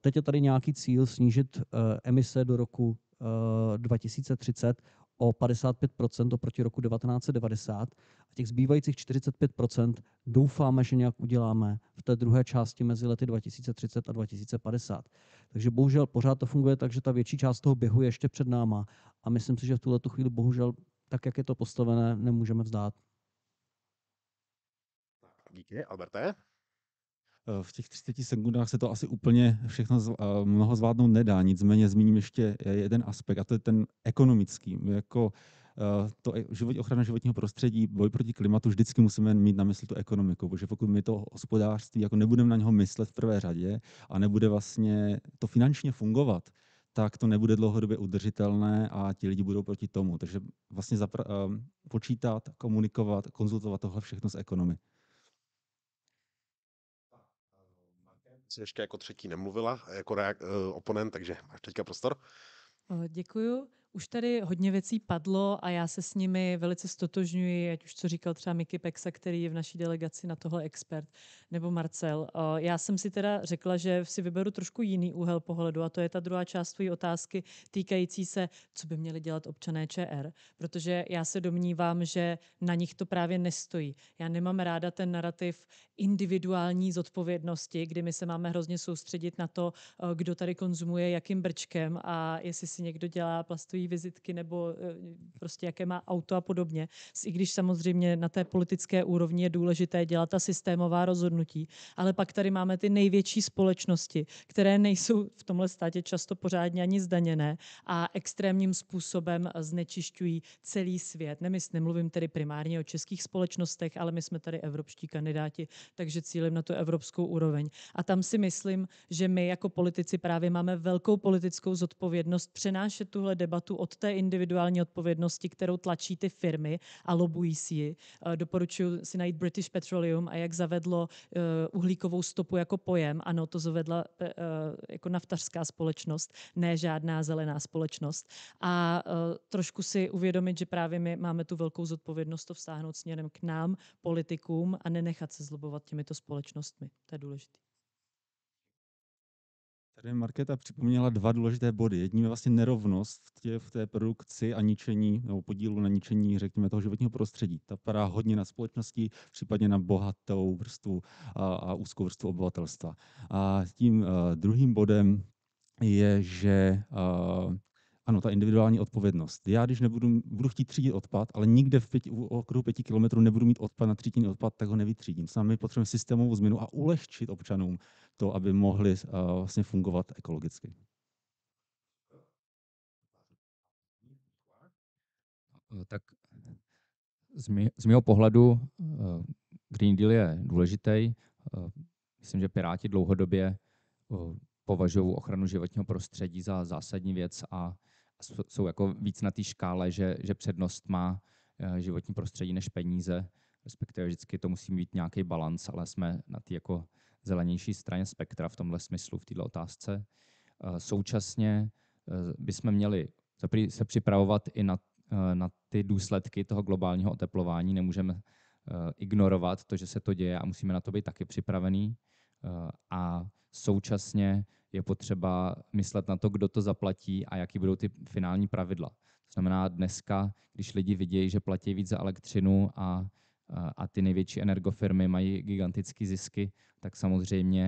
teď je tady nějaký cíl snížit eh, emise do roku 2030 eh, o 55 oproti roku 1990 a těch zbývajících 45 doufáme, že nějak uděláme v té druhé části mezi lety 2030 a 2050. Takže bohužel pořád to funguje tak, že ta větší část toho běhu je ještě před náma a myslím si, že v tuhle chvíli bohužel tak, jak je to postavené, nemůžeme vzdát. Díky, Alberte. Eh, v těch 30 sekundách se to asi úplně všechno eh, mnoho zvládnout nedá, nicméně zmíním ještě eh, jeden aspekt, a to je ten ekonomický. My jako to život, ochrana životního prostředí, boj proti klimatu, vždycky musíme mít na mysli tu ekonomiku, protože pokud my to hospodářství jako nebudeme na něho myslet v prvé řadě a nebude vlastně to finančně fungovat, tak to nebude dlouhodobě udržitelné a ti lidi budou proti tomu. Takže vlastně zapra- počítat, komunikovat, konzultovat tohle všechno s ekonomy. si ještě jako třetí nemluvila, jako reak- eh, oponent, takže máš teďka prostor. Eh, děkuju. Už tady hodně věcí padlo a já se s nimi velice stotožňuji, ať už co říkal třeba Miky Pexa, který je v naší delegaci na tohle expert, nebo Marcel. Já jsem si teda řekla, že si vyberu trošku jiný úhel pohledu a to je ta druhá část tvojí otázky týkající se, co by měli dělat občané ČR, protože já se domnívám, že na nich to právě nestojí. Já nemám ráda ten narrativ individuální zodpovědnosti, kdy my se máme hrozně soustředit na to, kdo tady konzumuje jakým brčkem a jestli si někdo dělá plastový svoji vizitky nebo eh, prostě jaké má auto a podobně. I když samozřejmě na té politické úrovni je důležité dělat ta systémová rozhodnutí, ale pak tady máme ty největší společnosti, které nejsou v tomhle státě často pořádně ani zdaněné a extrémním způsobem znečišťují celý svět. Nemyslím, nemluvím tedy primárně o českých společnostech, ale my jsme tady evropští kandidáti, takže cílem na tu evropskou úroveň. A tam si myslím, že my jako politici právě máme velkou politickou zodpovědnost přenášet tuhle debatu klientů, od té individuální odpovědnosti, kterou tlačí ty firmy a lobují si ji. Eh, doporučuji si najít British Petroleum a jak zavedlo eh, uhlíkovou stopu jako pojem. Ano, to zavedla eh, jako naftařská společnost, ne žádná zelená společnost. A trošku si uvědomit, že právě my máme tu velkou zodpovědnost to vstáhnout směrem k nám, politikům a nenechat se zlobovat těmito společnostmi. To je důležité. Tady Markéta připomněla dva důležité body. Jedním je vlastně nerovnost v té, produkci a ničení, nebo podílu na ničení, řekněme, toho životního prostředí. Ta padá hodně na společnosti, případně na bohatou vrstvu a, a úzkou vrstvu obyvatelstva. A tím a, eh, druhým bodem je, že a, eh, ano, ta individuální odpovědnost. Já, když nebudu, budu chtít třídit odpad, ale nikde v, pěti, okruhu pěti kilometrů nebudu mít odpad na třídění odpad, tak ho nevytřídím. Sami my potřebujeme systémovou změnu a ulehčit občanům to, aby mohli uh, vlastně fungovat ekologicky. Eh, tak z, mý, z mého pohledu uh, Green Deal je důležitý. Uh, myslím, že Piráti dlouhodobě uh, považují ochranu životního prostředí za zásadní věc a jsou jako víc na té škále, že, že přednost má eh, životní prostředí než peníze, respektive vždycky to musí mít nějaký balans, ale jsme na té jako zelenější straně spektra v tomhle smyslu, v této otázce. Eh, současně eh, bychom měli se připravovat i na, na ty důsledky toho globálního oteplování. Nemůžeme ignorovat to, že se to děje a musíme na to být taky připravený. A současně je potřeba myslet na to, kdo to zaplatí a jaký budou ty finální pravidla. To znamená, dneska, když lidi vidějí, že platí víc za elektřinu a, a ty největší energofirmy mají gigantické zisky, tak samozřejmě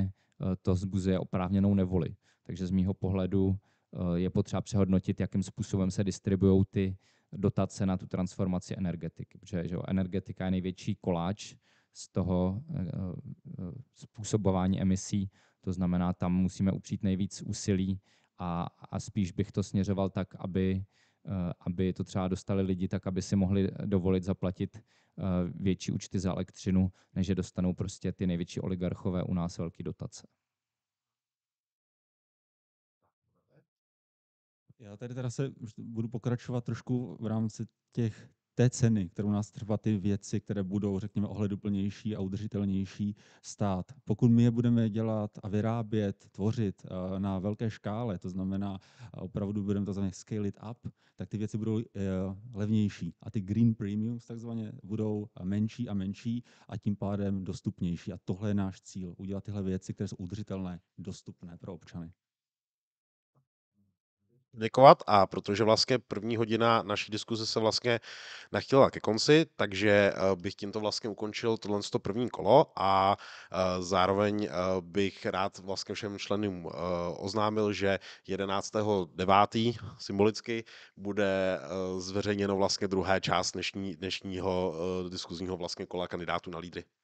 eh, to zbuzuje oprávněnou nevoli. Takže z mýho pohledu eh, je potřeba přehodnotit, jakým způsobem se distribuují ty dotace na tu transformaci energetiky. Protože že energetika je největší koláč z toho eh, způsobování emisí to znamená, tam musíme upřít nejvíc úsilí a, a spíš bych to směřoval tak, aby, eh, aby to třeba dostali lidi, tak aby si mohli eh, dovolit zaplatit eh, větší účty za elektřinu, než dostanou prostě ty největší oligarchové u nás velké dotace. Já tady teda se budu pokračovat trošku v rámci těch té ceny, kterou nás třeba ty věci, které budou, řekněme, ohleduplnější a udržitelnější, stát. Pokud my je budeme dělat a vyrábět, tvořit eh, na velké škále, to znamená, eh, opravdu budeme znamená scale it up, tak ty věci budou eh, levnější a ty green premiums takzvaně budou menší a menší a tím pádem dostupnější. A tohle je náš cíl, udělat tyhle věci, které jsou udržitelné, dostupné pro občany děkovat a protože vlastně první hodina naší diskuze se vlastně nachyla ke konci, takže eh, bych tímto vlastně ukončil tohle to první kolo a eh, zároveň eh, bych rád vlastně všem členům oznámil, že 11.9. symbolicky bude zveřejněno vlastně druhé část dnešní, dnešního diskuzního vlastně kola kandidátů na lídry.